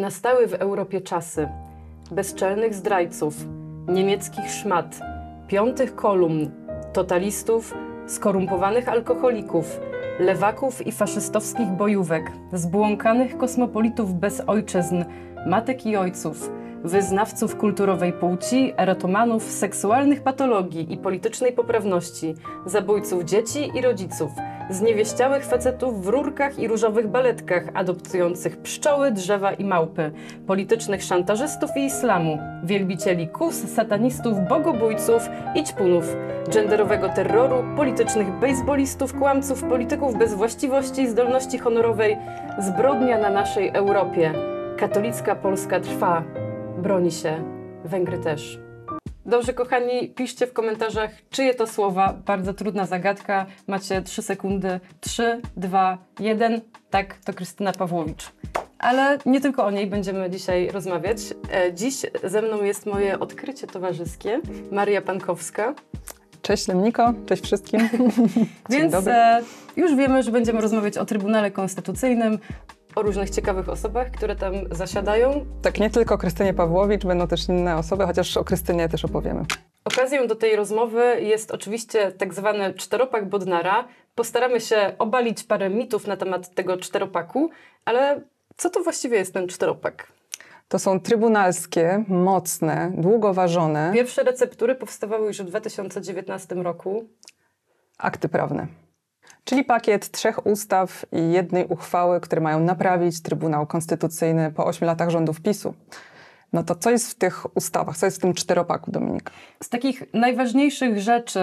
Nastały w Europie czasy bezczelnych zdrajców, niemieckich szmat, piątych kolumn, totalistów, skorumpowanych alkoholików, lewaków i faszystowskich bojówek, zbłąkanych kosmopolitów bez ojczyzn, matek i ojców, wyznawców kulturowej płci, erotomanów, seksualnych patologii i politycznej poprawności, zabójców dzieci i rodziców, zniewieściałych facetów w rurkach i różowych baletkach, adoptujących pszczoły, drzewa i małpy, politycznych szantażystów i islamu, wielbicieli kus, satanistów, bogobójców i ćpunów, genderowego terroru, politycznych bejsbolistów, kłamców, polityków bez właściwości i zdolności honorowej, zbrodnia na naszej Europie. Katolicka Polska trwa, broni się, Węgry też. Dobrze, kochani, piszcie w komentarzach, czyje to słowa. Bardzo trudna zagadka. Macie 3 sekundy. 3, 2, 1. Tak, to Krystyna Pawłowicz. Ale nie tylko o niej będziemy dzisiaj rozmawiać. E, dziś ze mną jest moje odkrycie towarzyskie, Maria Pankowska. Cześć Lemniko, cześć wszystkim. Więc Dzień dobry. E, już wiemy, że będziemy rozmawiać o Trybunale Konstytucyjnym, o różnych ciekawych osobach, które tam zasiadają. Tak, nie tylko o Krystynie Pawłowicz, będą też inne osoby, chociaż o Krystynie też opowiemy. Okazją do tej rozmowy jest oczywiście tak zwany czteropak Bodnara. Postaramy się obalić parę mitów na temat tego czteropaku, ale co to właściwie jest ten czteropak? To są trybunalskie, mocne, długoważone. Pierwsze receptury powstawały już w 2019 roku. Akty prawne czyli pakiet trzech ustaw i jednej uchwały, które mają naprawić Trybunał Konstytucyjny po ośmiu latach rządów PiSu. No to co jest w tych ustawach, co jest w tym czteropaku, Dominik? Z takich najważniejszych rzeczy,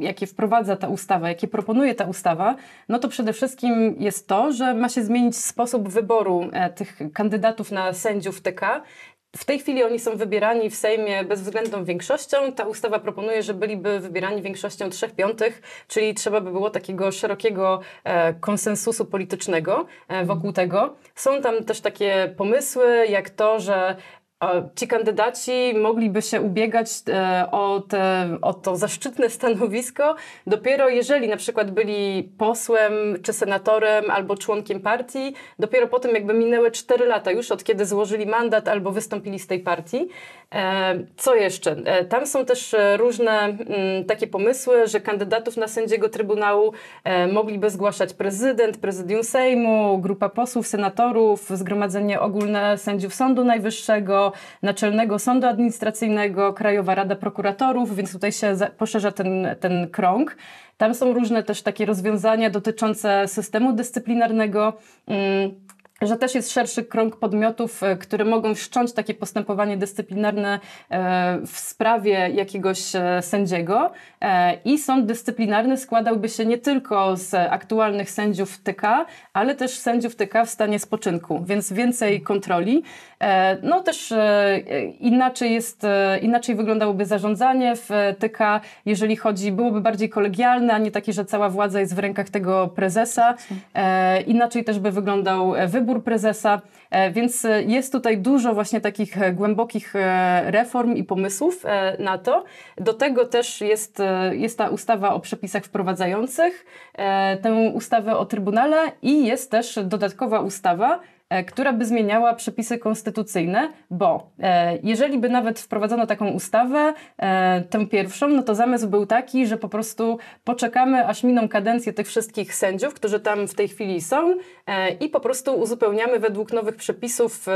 jakie wprowadza ta ustawa, jakie proponuje ta ustawa, no to przede wszystkim jest to, że ma się zmienić sposób wyboru e, tych kandydatów na sędziów TK w tej chwili oni są wybierani w Sejmie bezwzględną większością. Ta ustawa proponuje, że byliby wybierani większością trzech piątych, czyli trzeba by było takiego szerokiego e, konsensusu politycznego e, wokół tego. Są tam też takie pomysły, jak to, że Ci kandydaci mogliby się ubiegać e, o, te, o to zaszczytne stanowisko dopiero jeżeli na przykład byli posłem czy senatorem albo członkiem partii, dopiero po tym jakby minęły 4 lata już od kiedy złożyli mandat albo wystąpili z tej partii. E, co jeszcze? E, tam są też różne mm, takie pomysły, że kandydatów na sędziego Trybunału mogliby zgłaszać prezydent, prezydium Sejmu, grupa posłów, senatorów, Zgromadzenie Ogólne Sędziów Sądu Najwyższego, Naczelnego Sądu Administracyjnego, Krajowa Rada Prokuratorów, więc tutaj się poszerza ten, ten krąg. Tam są różne też takie rozwiązania dotyczące systemu dyscyplinarnego, mm, że też jest szerszy krąg podmiotów, e, które mogą wszcząć takie postępowanie dyscyplinarne e, w sprawie jakiegoś e, sędziego. I sąd dyscyplinarny składałby się nie tylko z aktualnych sędziów TK, ale też sędziów TK w stanie spoczynku, więc więcej kontroli. E, no też e, inaczej jest, e, inaczej wyglądałoby zarządzanie w TK, jeżeli chodzi, byłoby bardziej kolegialne, a nie takie, że cała władza jest w rękach tego prezesa. Inaczej też by wyglądał wybór prezesa, więc jest tutaj dużo właśnie takich głębokich reform i pomysłów na to. Do tego też jest, jest ta ustawa o przepisach wprowadzających, tę ustawę o Trybunale i jest też dodatkowa ustawa, E, która by zmieniała przepisy konstytucyjne, bo e, jeżeli by nawet wprowadzono taką ustawę, e, tę pierwszą, no to zamysł był taki, że po prostu poczekamy, aż miną kadencję tych wszystkich sędziów, którzy tam w tej chwili są i po prostu uzupełniamy według nowych przepisów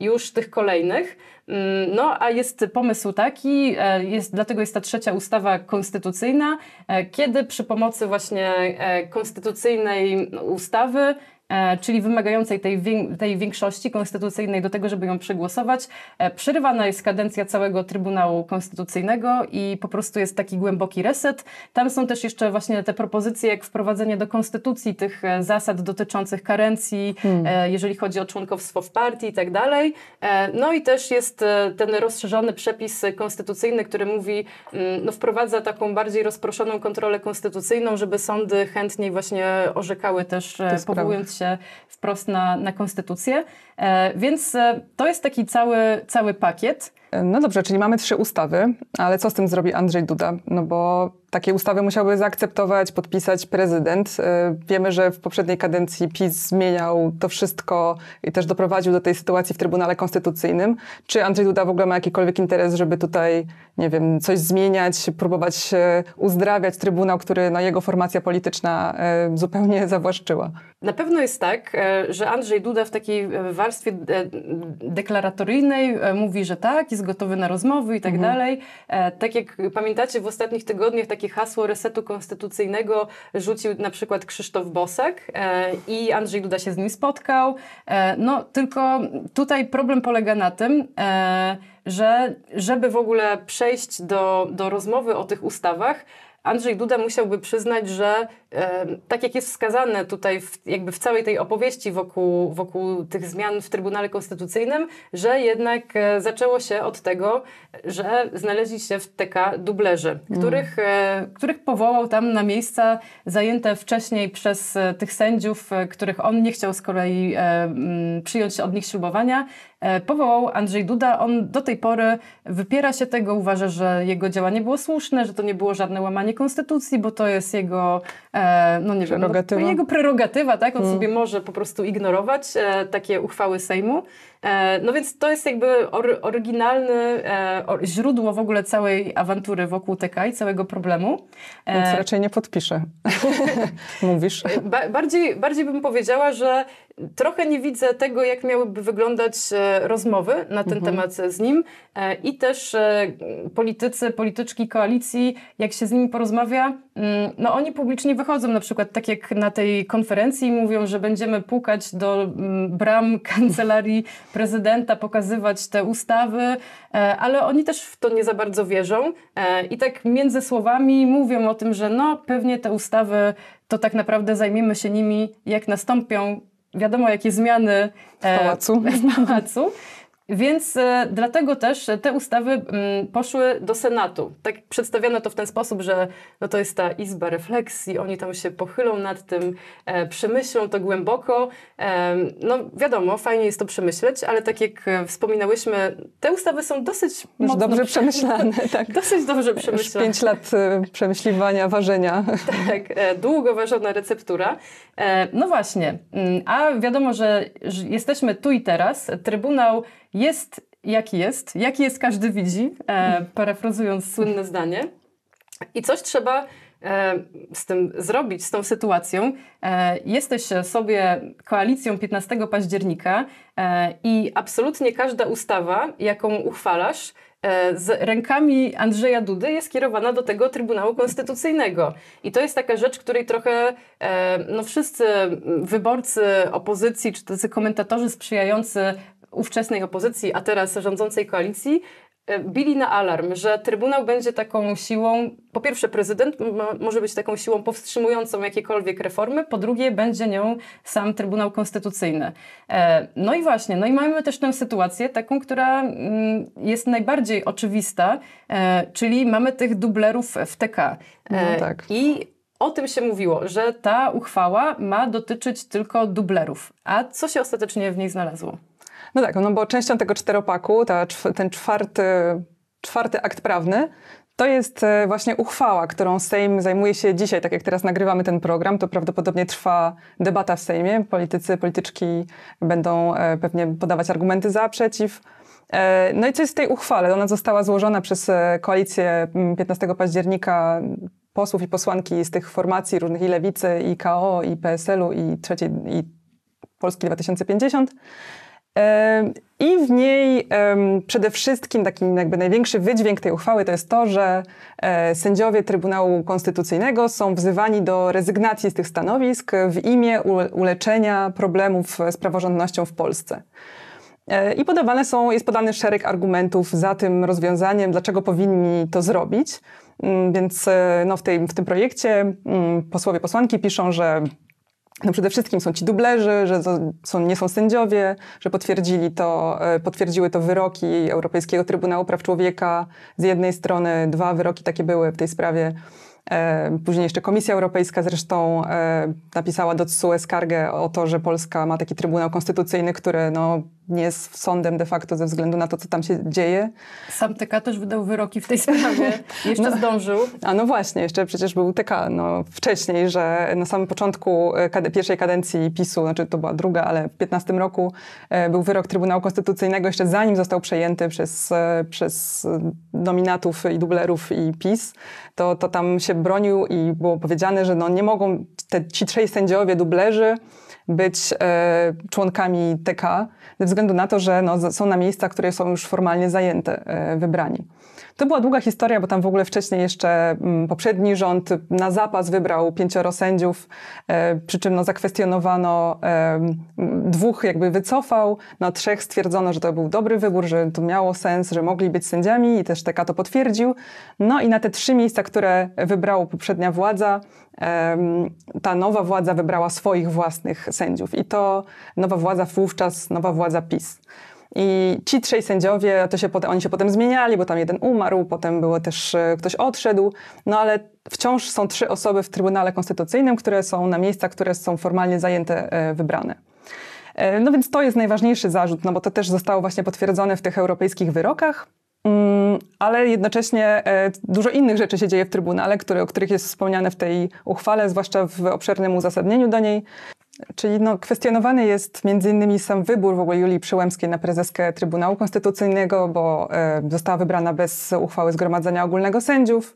już tych kolejnych. Mm, no, a jest pomysł taki, jest, dlatego jest ta trzecia ustawa konstytucyjna, kiedy przy pomocy właśnie konstytucyjnej no, ustawy E, czyli wymagającej tej, tej większości konstytucyjnej do tego, żeby ją przegłosować. E, przerywana jest kadencja całego Trybunału Konstytucyjnego i po prostu jest taki głęboki reset. Tam są też jeszcze właśnie te propozycje, jak wprowadzenie do konstytucji tych e, zasad dotyczących karencji, hmm. jeżeli chodzi o członkowstwo w partii i tak dalej. No i też jest ten rozszerzony przepis konstytucyjny, który mówi, mm, no wprowadza taką bardziej rozproszoną kontrolę konstytucyjną, żeby sądy chętniej właśnie orzekały też, powołując się się wprost na, na konstytucję. E, więc e, to jest taki cały, cały pakiet. E, no dobrze, czyli mamy trzy ustawy, ale co z tym zrobi Andrzej Duda? No bo takie ustawy musiałby zaakceptować, podpisać prezydent. E, wiemy, że w poprzedniej kadencji PiS zmieniał to wszystko i też doprowadził do tej sytuacji w Trybunale Konstytucyjnym. Czy Andrzej Duda w ogóle ma jakikolwiek interes, żeby tutaj, nie wiem, coś zmieniać, próbować e, uzdrawiać Trybunał, który no, jego formacja polityczna e, zupełnie zawłaszczyła? Na pewno jest tak, że Andrzej Duda w takiej warstwie deklaratoryjnej mówi, że tak, jest gotowy na rozmowy i tak mhm. dalej. Tak jak pamiętacie, w ostatnich tygodniach taki takie hasło resetu konstytucyjnego rzucił na przykład Krzysztof Bosek e, i Andrzej Duda się z nim spotkał. E, no tylko tutaj problem polega na tym, e, że żeby w ogóle przejść do, do rozmowy o tych ustawach, Andrzej Duda musiałby przyznać, że e, tak jak jest wskazane tutaj w, jakby w całej tej opowieści wokół, wokół tych zmian w Trybunale Konstytucyjnym, że jednak e, zaczęło się od tego, że znaleźli się w TK dublerzy, mm. których, e, których powołał tam na miejsca zajęte wcześniej przez e, tych sędziów, e, których on nie chciał z kolei e, przyjąć od nich ślubowania, E, powołał Andrzej Duda. On do tej pory wypiera się tego, uważa, że jego działanie było słuszne, że to nie było żadne łamanie konstytucji, bo to jest jego, e, no nie prerogatywa. wiem, no, jego prerogatywa, tak? On hmm. sobie może po prostu ignorować e, takie uchwały Sejmu. E, no więc to jest jakby oryginalne źródło w ogóle całej awantury wokół TK i całego problemu. E, więc raczej nie podpiszę. Mówisz? Ba bardziej, bardziej bym powiedziała, że trochę nie widzę tego, jak miałyby wyglądać e, rozmowy na ten mhm. temat z nim i też politycy, polityczki koalicji, jak się z nimi porozmawia, mm, no oni publicznie wychodzą na przykład tak jak na tej konferencji mówią, że będziemy pukać do mm, bram kancelarii prezydenta pokazywać te ustawy, e, ale oni też w to nie za bardzo wierzą e, i tak między słowami mówią o tym, że no pewnie te ustawy to tak naprawdę zajmiemy się nimi jak nastąpią wiadomo jakie zmiany e, w pałacu. W pałacu. Więc e, dlatego też te ustawy m, mm, poszły do Senatu. Tak przedstawiano to w ten sposób, że no to jest ta izba refleksji, oni tam się pochylą nad tym, e, przemyślą to głęboko. E, no wiadomo, fajnie jest to przemyśleć, ale tak jak e, wspominałyśmy, te ustawy są dosyć mocno, dobrze przemyślane. Tak. Dosyć dobrze przemyślane. Już pięć lat e, przemyśliwania, ważenia. Tak, e, długo ważona receptura. no właśnie, mm, a wiadomo, że jesteśmy tu i teraz. Trybunał jest jaki jest, jaki jest każdy widzi, e, mhm. parafrazując słynne zdanie. I coś trzeba e, z tym zrobić, z tą sytuacją. E, jesteś sobie koalicją 15 października e, i absolutnie każda ustawa, jaką uchwalasz, e, z rękami Andrzeja Dudy jest kierowana do tego Trybunału Konstytucyjnego. I to jest taka rzecz, której trochę e, no wszyscy wyborcy opozycji, czy tacy komentatorzy sprzyjający ówczesnej opozycji, a teraz rządzącej koalicji, e, bili na alarm, że Trybunał będzie taką siłą, po pierwsze prezydent może być taką siłą powstrzymującą jakiekolwiek reformy, po drugie będzie nią sam Trybunał Konstytucyjny. E, no i właśnie, no i mamy też tę sytuację taką, która mm, jest najbardziej oczywista, e, czyli mamy tych dublerów w TK. No, tak. I o tym się mówiło, że ta uchwała ma dotyczyć tylko dublerów. A co się ostatecznie w niej znalazło? No tak, no bo częścią tego czteropaku, ta, ten czwarty, czwarty akt prawny, to jest e, właśnie uchwała, którą Sejm zajmuje się dzisiaj. Tak jak teraz nagrywamy ten program, to prawdopodobnie trwa debata w Sejmie. Politycy, polityczki będą e, pewnie podawać argumenty za, przeciw. E, no i co jest w tej uchwale? Ona została złożona przez koalicję 15 października posłów i posłanki z tych formacji różnych i Lewicy, i KO, i PSL-u, i, trzeciej, i Polski 2050. I w niej przede wszystkim takim jakby największy wydźwięk tej uchwały to jest to, że e, sędziowie Trybunału Konstytucyjnego są wzywani do rezygnacji z tych stanowisk w imię uleczenia problemów z praworządnością w Polsce. E, I podawane są, jest podany szereg argumentów za tym rozwiązaniem, dlaczego powinni to zrobić. Mm, więc e, no, w, tej, w tym projekcie mm, posłowie, posłanki piszą, że no przede wszystkim są ci dublerzy, że są, nie są sędziowie, że potwierdzili to, e, potwierdziły to wyroki Europejskiego Trybunału Praw Człowieka. Z jednej strony dwa wyroki takie były w tej sprawie E, później jeszcze Komisja Europejska zresztą e, napisała do TSUE skargę o to, że Polska ma taki Trybunał Konstytucyjny, który no, nie jest sądem de facto ze względu na to, co tam się dzieje. Sam TK też wydał wyroki w tej sprawie. Jeszcze no, zdążył. A no właśnie, jeszcze przecież był TK no, wcześniej, że na samym początku e, pierwszej kadencji PiSu, znaczy to była druga, ale w 15 roku e, był wyrok Trybunału Konstytucyjnego, jeszcze zanim został przejęty przez, e, przez nominatów i dublerów i PiS, to, to tam się się bronił i było powiedziane, że no nie mogą te, ci trzej sędziowie, dublerzy być e, członkami TK, ze względu na to, że no, są na miejsca, które są już formalnie zajęte, e, wybrani. To była długa historia, bo tam w ogóle wcześniej jeszcze mm, poprzedni rząd na zapas wybrał pięcioro sędziów, e, przy czym no zakwestionowano, dwóch jakby wycofał, na no trzech stwierdzono, że to był dobry wybór, że to miało sens, że mogli być sędziami i też TK to potwierdził. No i na te trzy miejsca, które wybrała poprzednia władza, ta nowa władza wybrała swoich własnych sędziów i to nowa władza wówczas, nowa władza PiS. I ci trzej sędziowie, to się potem, oni się potem zmieniali, bo tam jeden umarł, potem było też e, ktoś odszedł, no ale wciąż są trzy osoby w Trybunale Konstytucyjnym, które są na miejsca, które są formalnie zajęte, e, wybrane. E, no więc to jest najważniejszy zarzut, no bo to też zostało właśnie potwierdzone w tych europejskich wyrokach. Mm, ale jednocześnie dużo innych rzeczy się dzieje w Trybunale, które, o których jest wspomniane w tej uchwale, zwłaszcza w obszernym uzasadnieniu do niej. Czyli no, kwestionowany jest między innymi sam wybór w ogóle Julii Przyłębskiej na prezeskę Trybunału Konstytucyjnego, bo e, została wybrana bez uchwały Zgromadzenia Ogólnego Sędziów.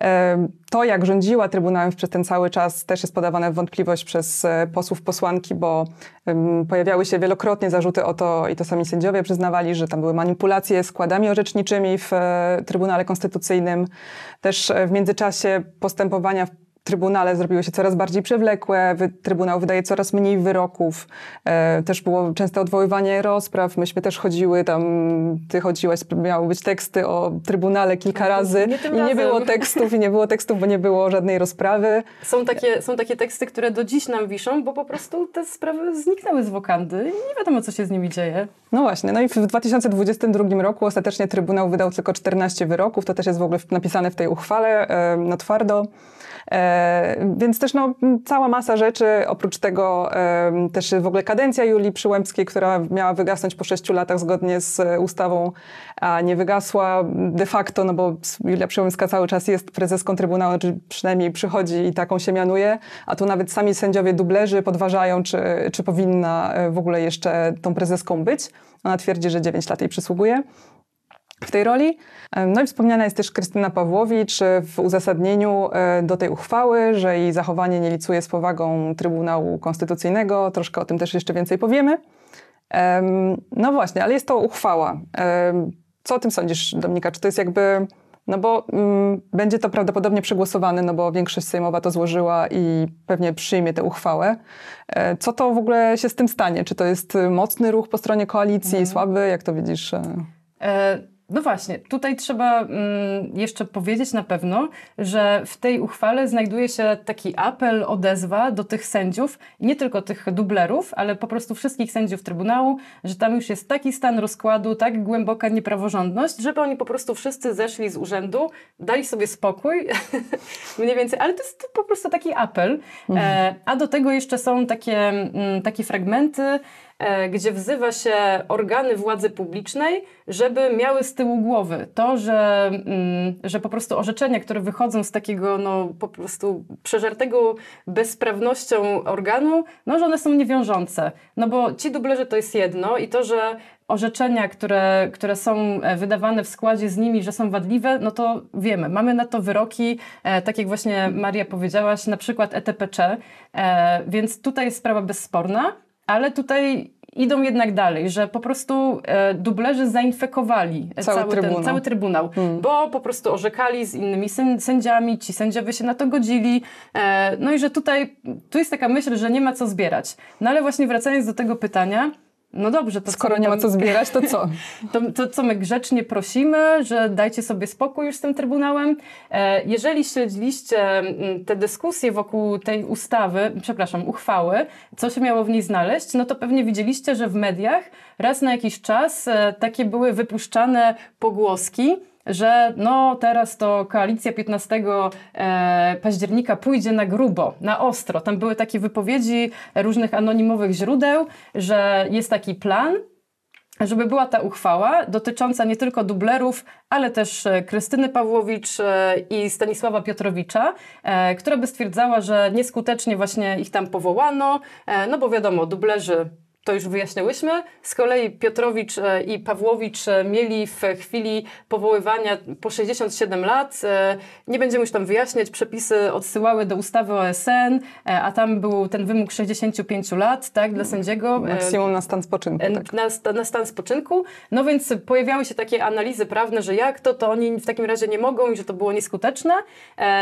E, to, jak rządziła Trybunałem przez ten cały czas, też jest podawane w wątpliwość przez e, posłów, posłanki, bo pojawiały się wielokrotnie zarzuty o to, i to sami sędziowie przyznawali, że tam były manipulacje składami orzeczniczymi w Trybunale Konstytucyjnym. Też w międzyczasie postępowania w trybunale zrobiły się coraz bardziej przewlekłe, trybunał wydaje coraz mniej wyroków, e, też było częste odwoływanie rozpraw, myśmy też chodziły tam, ty chodziłaś, miały być teksty o trybunale kilka no, razy nie i nie było tekstów i nie było tekstów, bo nie było żadnej rozprawy. Są takie, są takie teksty, które do dziś nam wiszą, bo po prostu te sprawy zniknęły z wokandy i nie wiadomo, co się z nimi dzieje. No właśnie, no i w 2022 roku ostatecznie Trybunał wydał tylko 14 wyroków, to też jest w ogóle napisane w tej uchwale e, na twardo. E, więc też no, cała masa rzeczy, oprócz tego e, też w ogóle kadencja Julii Przyłębskiej, która miała wygasnąć po sześciu latach zgodnie z e, ustawą, a nie wygasła de facto, no bo Julia Przyłębska cały czas jest prezeską Trybunału, czy przynajmniej przychodzi i taką się mianuje, a tu nawet sami sędziowie dublerzy podważają, czy, czy powinna w ogóle jeszcze tą prezeską być. Ona twierdzi, że 9 lat jej przysługuje w tej roli. E, no i wspomniana jest też Krystyna Pawłowicz e, w uzasadnieniu e, do tej uchwały, że jej zachowanie nie licuje z powagą Trybunału Konstytucyjnego. Troszkę o tym też jeszcze więcej powiemy. No właśnie, ale jest to uchwała. Co o tym sądzisz, Dominika? Czy to jest jakby... No bo mm, będzie to prawdopodobnie przegłosowane, no bo większość sejmowa to złożyła i pewnie przyjmie tę uchwałę. Co to w ogóle się z tym stanie? Czy to jest y, mocny ruch po stronie koalicji, mm. słaby? Jak to widzisz? E no właśnie, tutaj trzeba mm, jeszcze powiedzieć na pewno, że w tej uchwale znajduje się taki apel, odezwa do tych sędziów, nie tylko tych dublerów, ale po prostu wszystkich sędziów Trybunału, że tam już jest taki stan rozkładu, tak głęboka niepraworządność, żeby oni po prostu wszyscy zeszli z urzędu, dali sobie spokój, mniej więcej, ale to jest po prostu taki apel. Mhm. E, a do tego jeszcze są takie, m, mm, takie fragmenty, E, gdzie wzywa się organy władzy publicznej, żeby miały z tyłu głowy to, że, mm, że po prostu orzeczenia, które wychodzą z takiego no, po prostu przeżartego bezprawnością organu, no, że one są niewiążące. No bo ci dublerzy to jest jedno i to, że orzeczenia, które, które są e, wydawane w składzie z nimi, że są wadliwe, no to wiemy. Mamy na to wyroki, e, tak jak właśnie Maria powiedziałaś, na przykład ETPC, e, więc tutaj jest sprawa bezsporna ale tutaj idą jednak dalej, że po prostu e, dublerzy zainfekowali e, cały, cały trybunał, ten, cały trybunał hmm. bo po prostu orzekali z innymi sędziami, ci sędziowie się na to godzili, e, no i że tutaj, tu jest taka myśl, że nie ma co zbierać. No ale właśnie wracając do tego pytania, no dobrze, to skoro nie ma co zbierać, to co? To, to, co my grzecznie prosimy, że dajcie sobie spokój już z tym Trybunałem. E, jeżeli śledziliście te dyskusje wokół tej ustawy, przepraszam, uchwały, co się miało w niej znaleźć, no to pewnie widzieliście, że w mediach raz na jakiś czas e, takie były wypuszczane pogłoski, że no teraz to koalicja 15 e, października pójdzie na grubo, na ostro. Tam były takie wypowiedzi różnych anonimowych źródeł, że jest taki plan, żeby była ta uchwała dotycząca nie tylko dublerów, ale też e, Krystyny Pawłowicz e, i Stanisława Piotrowicza, która by stwierdzała, że nieskutecznie właśnie ich tam powołano, no bo wiadomo, dublerzy to już wyjaśniałyśmy. Z kolei Piotrowicz e, i Pawłowicz e, mieli w chwili powoływania po 67 lat, e, nie będziemy już tam wyjaśniać, przepisy odsyłały do ustawy OSN, a tam był ten wymóg 65 lat tak, dla sędziego. Maksimum na stan spoczynku. Tak. Na, na stan spoczynku. No więc pojawiały się takie analizy prawne, że jak to, to oni w takim razie nie mogą i że to było nieskuteczne.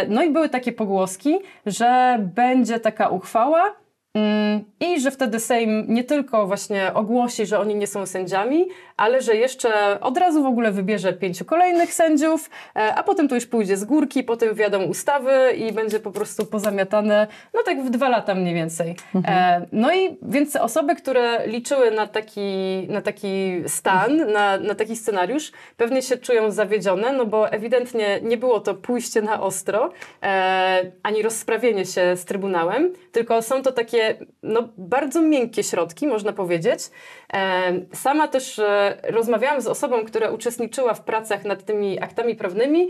No i były takie pogłoski, że będzie taka uchwała, Mm, I że wtedy Sejm nie tylko właśnie ogłosi, że oni nie są sędziami, ale że jeszcze od razu w ogóle wybierze pięciu kolejnych sędziów, e, a potem to już pójdzie z górki, potem wiadomo ustawy i będzie po prostu pozamiatane, no tak w dwa lata mniej więcej. Mhm. E, no i więc osoby, które liczyły na taki, na taki stan, na, na taki scenariusz, pewnie się czują zawiedzione, no bo ewidentnie nie było to pójście na ostro, e, ani rozprawienie się z Trybunałem, tylko są to takie no, bardzo miękkie środki, można powiedzieć. E, sama też e, rozmawiałam z osobą, która uczestniczyła w pracach nad tymi aktami prawnymi,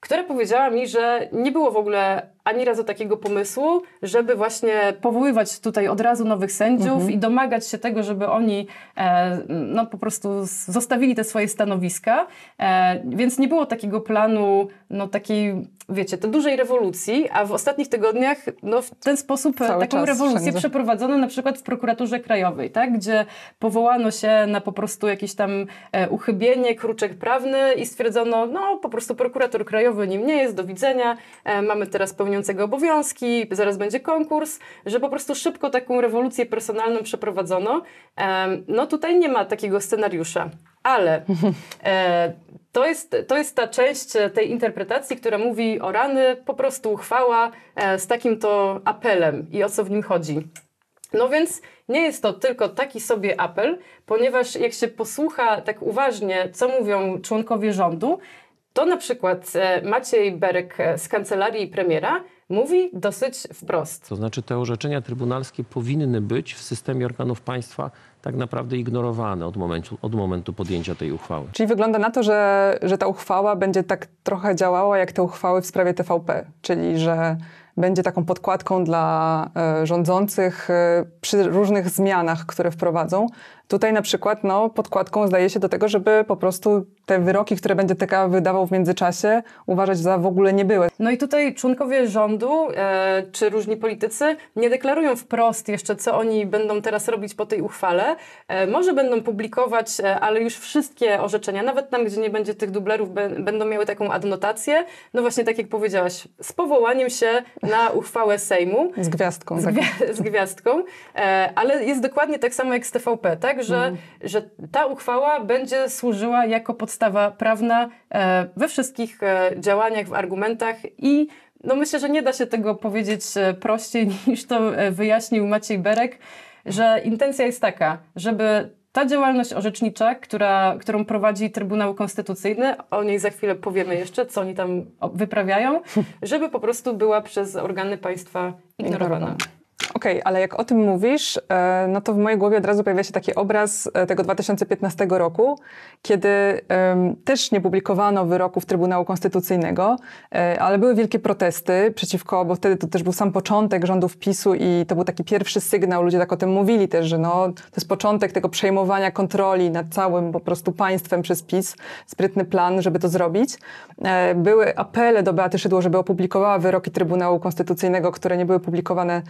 która powiedziała mi, że nie było w ogóle ani razu takiego pomysłu, żeby właśnie powoływać tutaj od razu nowych sędziów mhm. i domagać się tego, żeby oni e, no, po prostu zostawili te swoje stanowiska. E, więc nie było takiego planu, no takiej, wiecie, tej dużej rewolucji, a w ostatnich tygodniach no, w ten sposób e, Cały taką rewolucję wszędzie. przeprowadzono na przykład w prokuraturze krajowej, tak? gdzie powołano się na po prostu jakieś tam e, uchybienie, kruczek prawny i stwierdzono, no po prostu prokurator krajowy nim nie jest, do widzenia, e, mamy teraz pełnią obowiązki, zaraz będzie konkurs, że po prostu szybko taką rewolucję personalną przeprowadzono. No tutaj nie ma takiego scenariusza, ale e, to jest, to jest ta część tej interpretacji, która mówi o rany, po prostu uchwała e, z takim to apelem i o co w nim chodzi. No więc nie jest to tylko taki sobie apel, ponieważ jak się posłucha tak uważnie, co mówią członkowie rządu, to na przykład e, Maciej Berek z kancelarii premiera mówi dosyć wprost. To znaczy te orzeczenia trybunalskie powinny być w systemie organów państwa tak naprawdę ignorowane od momentu, od momentu podjęcia tej uchwały. Czyli wygląda na to, że, że ta uchwała będzie tak trochę działała jak te uchwały w sprawie TVP, czyli że będzie taką podkładką dla e, rządzących e, przy różnych zmianach, które wprowadzą, Tutaj na przykład no, podkładką zdaje się do tego, żeby po prostu te wyroki, które będzie TK wydawał w międzyczasie, uważać za w ogóle niebyłe. No i tutaj członkowie rządu e, czy różni politycy nie deklarują wprost jeszcze, co oni będą teraz robić po tej uchwale. E, może będą publikować, e, ale już wszystkie orzeczenia, nawet tam, gdzie nie będzie tych dublerów, be, będą miały taką adnotację. No właśnie tak jak powiedziałaś, z powołaniem się na uchwałę Sejmu. Z gwiazdką. Z, z gwiazdką. E, ale jest dokładnie tak samo jak z TVP, tak? tak? Że, mhm. że ta uchwała będzie służyła jako podstawa prawna e, we wszystkich e, działaniach, w argumentach i no myślę, że nie da się tego powiedzieć e, prościej niż to wyjaśnił Maciej Berek, że intencja jest taka, żeby ta działalność orzecznicza, która, którą prowadzi Trybunał Konstytucyjny, o niej za chwilę powiemy jeszcze, co oni tam wyprawiają, żeby po prostu była przez organy państwa ignorowana. Okej, okay, ale jak o tym mówisz, e, no to w mojej głowie od razu pojawia się taki obraz e, tego 2015 roku, kiedy um, też nie publikowano wyroków Trybunału Konstytucyjnego, e, ale były wielkie protesty przeciwko, bo wtedy to też był sam początek rządów PiSu i to był taki pierwszy sygnał, ludzie tak o tym mówili też, że no, to jest początek tego przejmowania kontroli nad całym po prostu państwem przez PiS, sprytny plan, żeby to zrobić. Były apele do Beaty Szydło, żeby opublikowała wyroki Trybunału Konstytucyjnego, które nie były publikowane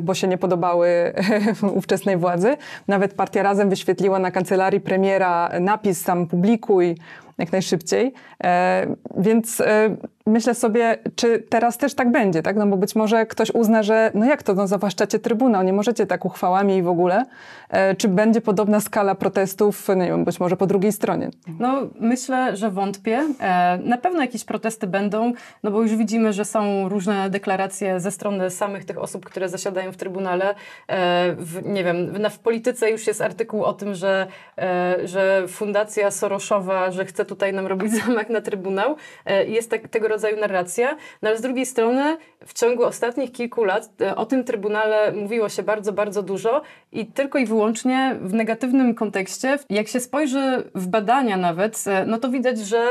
bo się nie podobały ówczesnej władzy. Nawet partia Razem wyświetliła na kancelarii premiera napis sam publikuj jak najszybciej. E, więc e, myślę sobie, czy teraz też tak będzie, tak? No bo być może ktoś uzna, że no jak to, no zawłaszczacie Trybunał, nie możecie tak uchwałami i w ogóle. E, czy będzie podobna skala protestów, no nie wiem, być może po drugiej stronie? No myślę, że wątpię. E, na pewno jakieś protesty będą, no bo już widzimy, że są różne deklaracje ze strony samych tych osób, które zasiadają w Trybunale. E, w, nie wiem, w, na, w polityce już jest artykuł o tym, że, e, że fundacja Soroszowa, że chce tutaj nam robić zamach na Trybunał. E, jest tak, tego rodzaju rodzaju narrację, no ale z drugiej strony w ciągu ostatnich kilku lat e, o tym Trybunale mówiło się bardzo, bardzo dużo i tylko i wyłącznie w negatywnym kontekście. Jak się spojrzy w badania nawet, e, no to widać, że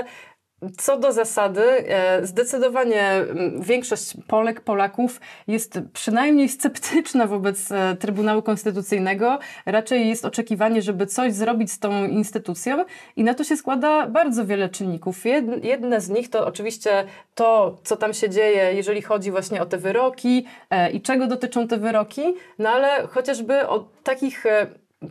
co do zasady, e, zdecydowanie większość Polek, Polaków jest przynajmniej sceptyczna wobec e, Trybunału Konstytucyjnego. Raczej jest oczekiwanie, żeby coś zrobić z tą instytucją i na to się składa bardzo wiele czynników. Jedne z nich to oczywiście to, co tam się dzieje, jeżeli chodzi właśnie o te wyroki e, i czego dotyczą te wyroki, no ale chociażby o takich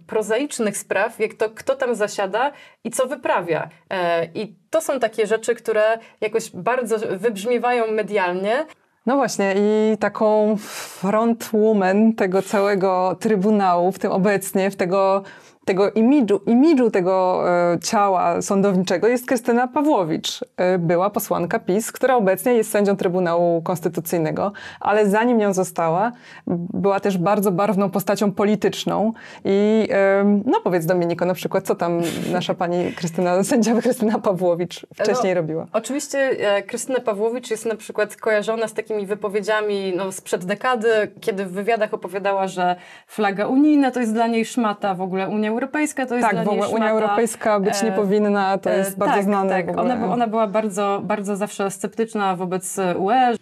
prozaicznych spraw, jak to kto tam zasiada i co wyprawia. E, I to są takie rzeczy, które jakoś bardzo wybrzmiewają medialnie. No właśnie, i taką frontwoman tego całego trybunału, w tym obecnie, w tego tego imidżu, imidżu tego e, ciała sądowniczego jest Krystyna Pawłowicz, e, była posłanka PiS, która obecnie jest sędzią Trybunału Konstytucyjnego, ale zanim nią została, była też bardzo barwną postacią polityczną i e, no powiedz Dominiko na przykład, co tam nasza pani Krystyna, sędzia Krystyna Pawłowicz wcześniej no, robiła? Oczywiście e, Krystyna Pawłowicz jest na przykład kojarzona z takimi wypowiedziami no, sprzed dekady, kiedy w wywiadach opowiadała, że flaga unijna to jest dla niej szmata, w ogóle Unia Europejska to jest Tak, bo Unia Europejska być nie e, powinna, to jest e, bardzo tak, znane. Tak. Ona, ona była bardzo, bardzo zawsze sceptyczna wobec UE.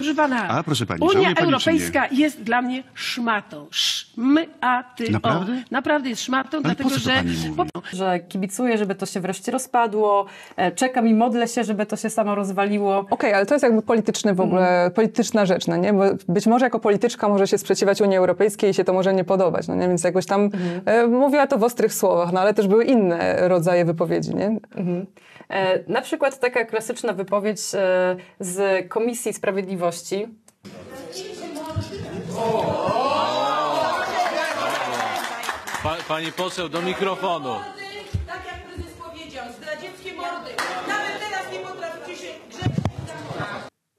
Proszę pana, A, proszę pani, Unia pani, Europejska jest dla mnie szmatą. Szmaty. Naprawdę? Naprawdę jest szmatą, Ale dlatego że. Że kibicuję, żeby to się wreszcie rozpadło, e, czekam i modlę się, żeby to się samo rozwaliło. Okej, okay, ale to jest jakby polityczny w mhm. ogóle, mm. polityczna rzecz, no nie? Bo być może jako polityczka może się sprzeciwiać Unii Europejskiej i się to może nie podobać, no nie? Więc jakoś tam mm. e, mówiła to w ostrych słowach, no ale też były inne rodzaje wypowiedzi, nie? Mm. E, na przykład taka klasyczna wypowiedź e, z Komisji Sprawiedliwości wartości. pani poseł, do mikrofonu.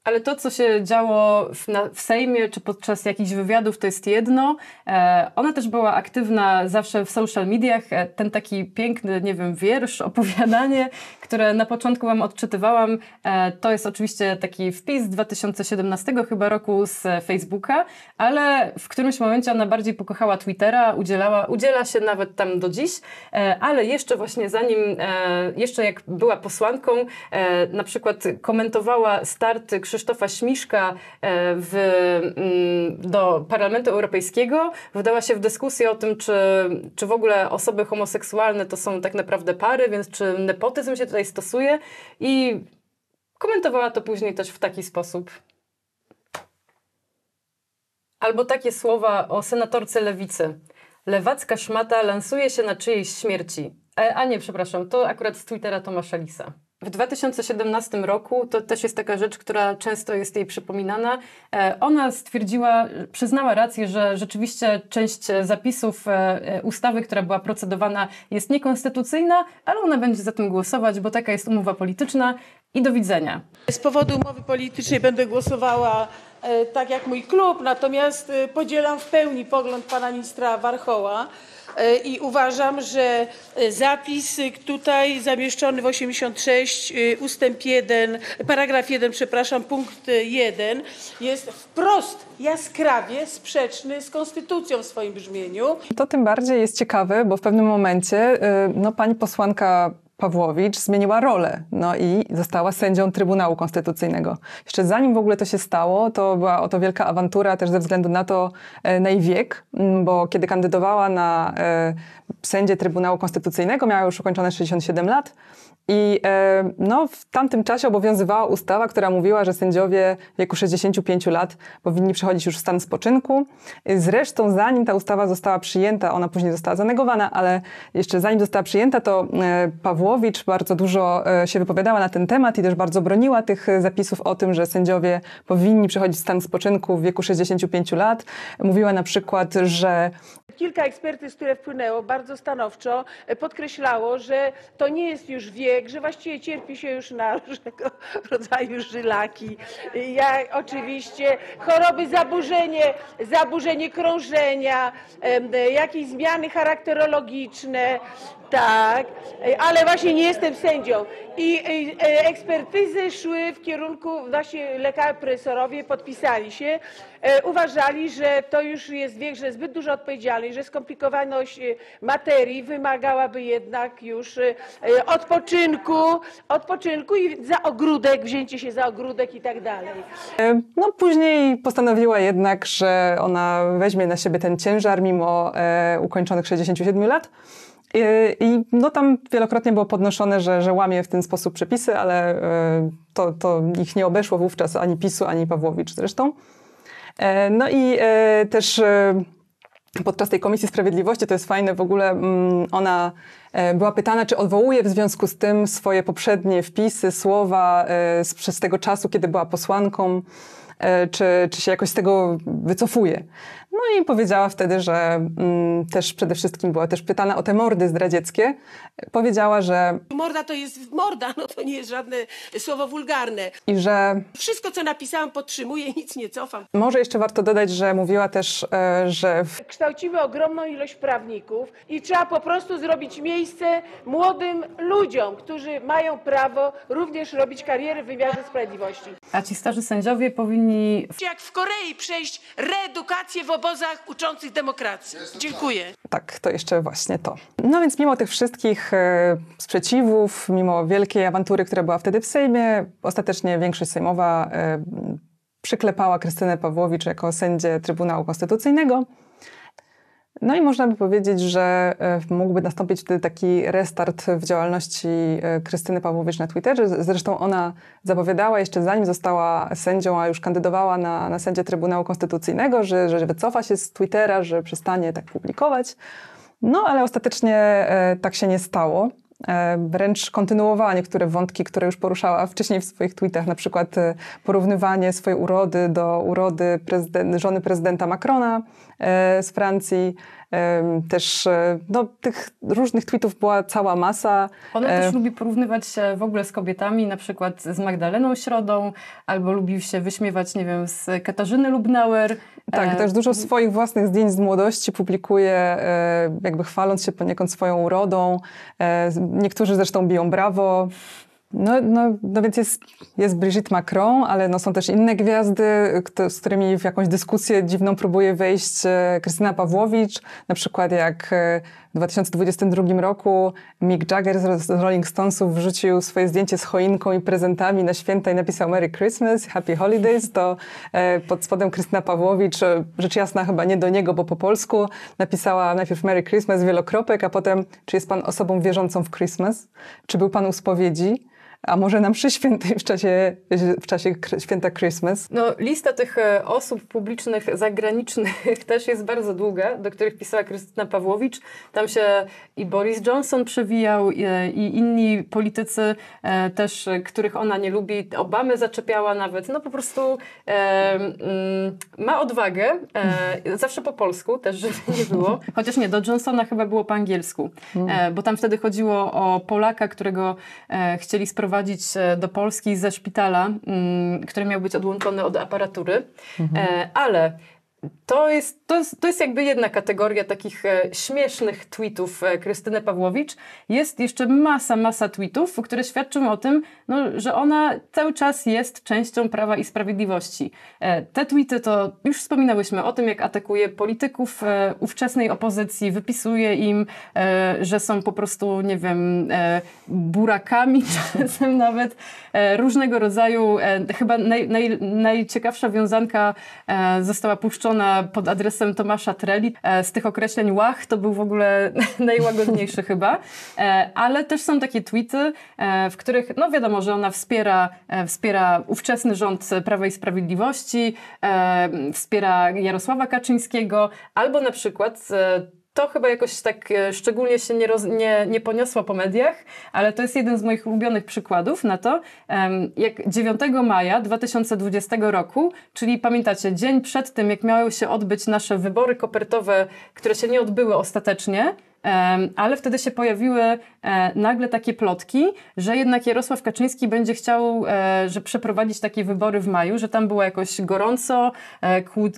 Ale to, co się działo w, na, w, Sejmie czy podczas jakichś wywiadów, to jest jedno. E, ona też była aktywna zawsze w social mediach. E, ten taki piękny, nie wiem, wiersz, opowiadanie, które na początku Wam odczytywałam, e, to jest oczywiście taki wpis 2017 chyba roku z Facebooka, ale w którymś momencie ona bardziej pokochała Twittera, udzielała, udziela się nawet tam do dziś, e, ale jeszcze właśnie zanim, e, jeszcze jak była posłanką, e, na przykład komentowała starty Krzysztofa Śmiszka e, w, mm, do Parlamentu Europejskiego wdała się w dyskusję o tym, czy, czy w ogóle osoby homoseksualne to są tak naprawdę pary, więc czy nepotyzm się tutaj stosuje i komentowała to później też w taki sposób. Albo takie słowa o senatorce lewicy. Lewacka szmata lansuje się na czyjejś śmierci. E, a nie, przepraszam, to akurat z Twittera Tomasza Lisa. W 2017 roku, to też jest taka rzecz, która często jest jej przypominana, e, ona stwierdziła, przyznała rację, że rzeczywiście część zapisów e, e, ustawy, która była procedowana, jest niekonstytucyjna, ale ona będzie za tym głosować, bo taka jest umowa polityczna i do widzenia. Z powodu umowy politycznej będę głosowała tak jak mój klub, natomiast podzielam w pełni pogląd pana ministra Warchoła. E, i uważam, że e, zapis e, tutaj zamieszczony w 86 ustęp 1, paragraf 1, przepraszam, punkt 1 jest wprost jaskrawie sprzeczny z konstytucją w swoim brzmieniu. To tym bardziej jest ciekawe, bo w pewnym momencie no pani posłanka Pawłowicz zmieniła rolę no i została sędzią Trybunału Konstytucyjnego. Jeszcze zanim w ogóle to się stało, to była oto wielka awantura też ze względu na to, e, na jej wiek, mm, bo kiedy kandydowała na e, sędzie Trybunału Konstytucyjnego, miała już ukończone 67 lat, i e, no, w tamtym czasie obowiązywała ustawa, która mówiła, że sędziowie w wieku 65 lat powinni przechodzić już w stan spoczynku. Zresztą zanim ta ustawa została przyjęta, ona później została zanegowana, ale jeszcze zanim została przyjęta, to e, Pawłowicz bardzo dużo e, się wypowiadała na ten temat i też bardzo broniła tych zapisów o tym, że sędziowie powinni przechodzić w stan spoczynku w wieku 65 lat. Mówiła na przykład, że Kilka ekspertyz, które wpłynęło bardzo stanowczo, podkreślało, że to nie jest już wiek, że właściwie cierpi się już na różnego rodzaju żylaki. Ja oczywiście choroby, zaburzenie, zaburzenie krążenia, jakieś zmiany charakterologiczne, tak, ale właśnie nie jestem sędzią. I e, ekspertyzy szły w kierunku, właśnie lekarze, profesorowie podpisali się, e, uważali, że to już jest wiek, że zbyt dużo odpowiedzialny, że skomplikowaność e, materii wymagałaby jednak już odpoczynku, odpoczynku i za ogródek, wzięcie się za ogródek i tak dalej. No później postanowiła jednak, że ona weźmie na siebie ten ciężar mimo ukończonych 67 lat. I no tam wielokrotnie było podnoszone, że, że łamie w ten sposób przepisy, ale e, to, to ich nie obeszło wówczas ani PiSu, ani Pawłowicz zresztą. E, no i e, też podczas tej Komisji Sprawiedliwości, to jest fajne w ogóle, mm, ona była pytana, czy odwołuje w związku z tym swoje poprzednie wpisy, słowa przez tego czasu, kiedy była posłanką, czy, czy się jakoś z tego wycofuje. No i powiedziała wtedy, że mm, też przede wszystkim była też pytana o te mordy zdradzieckie. Powiedziała, że... Morda to jest morda, no to nie jest żadne słowo wulgarne. I że... Wszystko, co napisałam, podtrzymuję nic nie cofam. Może jeszcze warto dodać, że mówiła też, e, że... W... Kształcimy ogromną ilość prawników i trzeba po prostu zrobić miejsce młodym ludziom, którzy mają prawo również robić karierę w wymiarze sprawiedliwości. A ci starzy sędziowie powinni... Jak w Korei przejść reedukację wobec obozach uczących demokracji. Dziękuję. Tak, to jeszcze właśnie to. No więc mimo tych wszystkich e, sprzeciwów, mimo wielkiej awantury, która była wtedy w Sejmie, ostatecznie większość sejmowa e, przyklepała Krystynę Pawłowicz jako sędzię Trybunału Konstytucyjnego. No i można by powiedzieć, że e, mógłby nastąpić wtedy taki restart w działalności e, Krystyny Pawłowicz na Twitterze. Zresztą ona zapowiadała jeszcze zanim została sędzią, a już kandydowała na, na sędzię Trybunału Konstytucyjnego, że, że wycofa się z Twittera, że przestanie tak publikować. No ale ostatecznie e, tak się nie stało. E, wręcz kontynuowała niektóre wątki, które już poruszała wcześniej w swoich tweetach, na przykład e, porównywanie swojej urody do urody żony prezydenta Macrona e, z Francji, też e, no, tych różnych tweetów była cała masa. Ona e, też lubi porównywać się w ogóle z kobietami, na przykład z Magdaleną Środą, albo lubił się wyśmiewać, nie wiem, z Katarzyny Lubnauer. Tak, e, też dużo swoich własnych zdjęć z młodości publikuje, jakby chwaląc się poniekąd swoją urodą. Niektórzy zresztą biją brawo. No, no, no więc jest, jest Brigitte Macron, ale no są też inne gwiazdy, kto, z którymi w jakąś dyskusję dziwną próbuje wejść e, Krystyna Pawłowicz, na przykład jak e, w 2022 roku Mick Jagger z Rolling Stonesów wrzucił swoje zdjęcie z choinką i prezentami na święta i napisał Merry Christmas, Happy Holidays, to e, pod spodem Krystyna Pawłowicz, rzecz jasna chyba nie do niego, bo po polsku, napisała najpierw Merry Christmas wielokropek, a potem czy jest pan osobą wierzącą w Christmas? Czy był pan u spowiedzi? a może na mszy świętej w czasie, w czasie święta Christmas. No, lista tych e, osób publicznych, zagranicznych też jest bardzo długa, do których pisała Krystyna Pawłowicz. Tam się i Boris Johnson przewijał, i, e, i inni politycy e, też, których ona nie lubi. Obamy zaczepiała nawet. No po prostu e, mm, ma odwagę. E, zawsze po polsku też, żeby nie było. Chociaż nie, do Johnsona chyba było po angielsku. Hmm. E, bo tam wtedy chodziło o Polaka, którego chcieli sprowadzić sprowadzić e, do Polski ze szpitala, mm, który miał być odłączony od aparatury, mhm. E, ale to jest, to, jest, to jest jakby jedna kategoria takich e, śmiesznych tweetów e, Krystyny Pawłowicz. Jest jeszcze masa, masa tweetów, które świadczą o tym, no, że ona cały czas jest częścią Prawa i Sprawiedliwości. E, te tweety to już wspominałyśmy o tym, jak atakuje polityków ówczesnej opozycji, wypisuje im, że są po prostu, nie wiem, burakami czasem nawet, różnego rodzaju. Chyba naj, naj, najciekawsza wiązanka została puszczona ona pod adresem Tomasza Treli. E, z tych określeń łach to był w ogóle najłagodniejszy chyba, e, ale też są takie tweety, e, w których, no wiadomo, że ona wspiera, wspiera ówczesny rząd Prawa i Sprawiedliwości, wspiera Jarosława Kaczyńskiego, albo na przykład to chyba jakoś tak e, szczególnie się nie, roz, nie, nie poniosło po mediach, ale to jest jeden z moich ulubionych przykładów na to, jak 9 maja 2020 roku, czyli pamiętacie, dzień przed tym, jak miały się odbyć nasze wybory kopertowe, które się nie odbyły ostatecznie, ale wtedy się pojawiły e, nagle takie plotki, że jednak Jarosław Kaczyński będzie chciał e, że przeprowadzić takie wybory w maju, że tam było jakoś gorąco,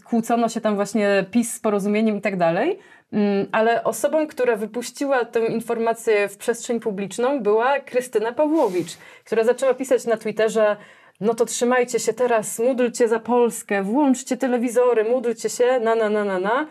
kłócono się tam właśnie PiS z porozumieniem i tak dalej. Mm, ale osobą, która wypuściła tę informację w przestrzeń publiczną była Krystyna Pawłowicz, która zaczęła pisać na Twitterze no to trzymajcie się teraz, módlcie za Polskę, włączcie telewizory, módlcie się, na, na, na, na, na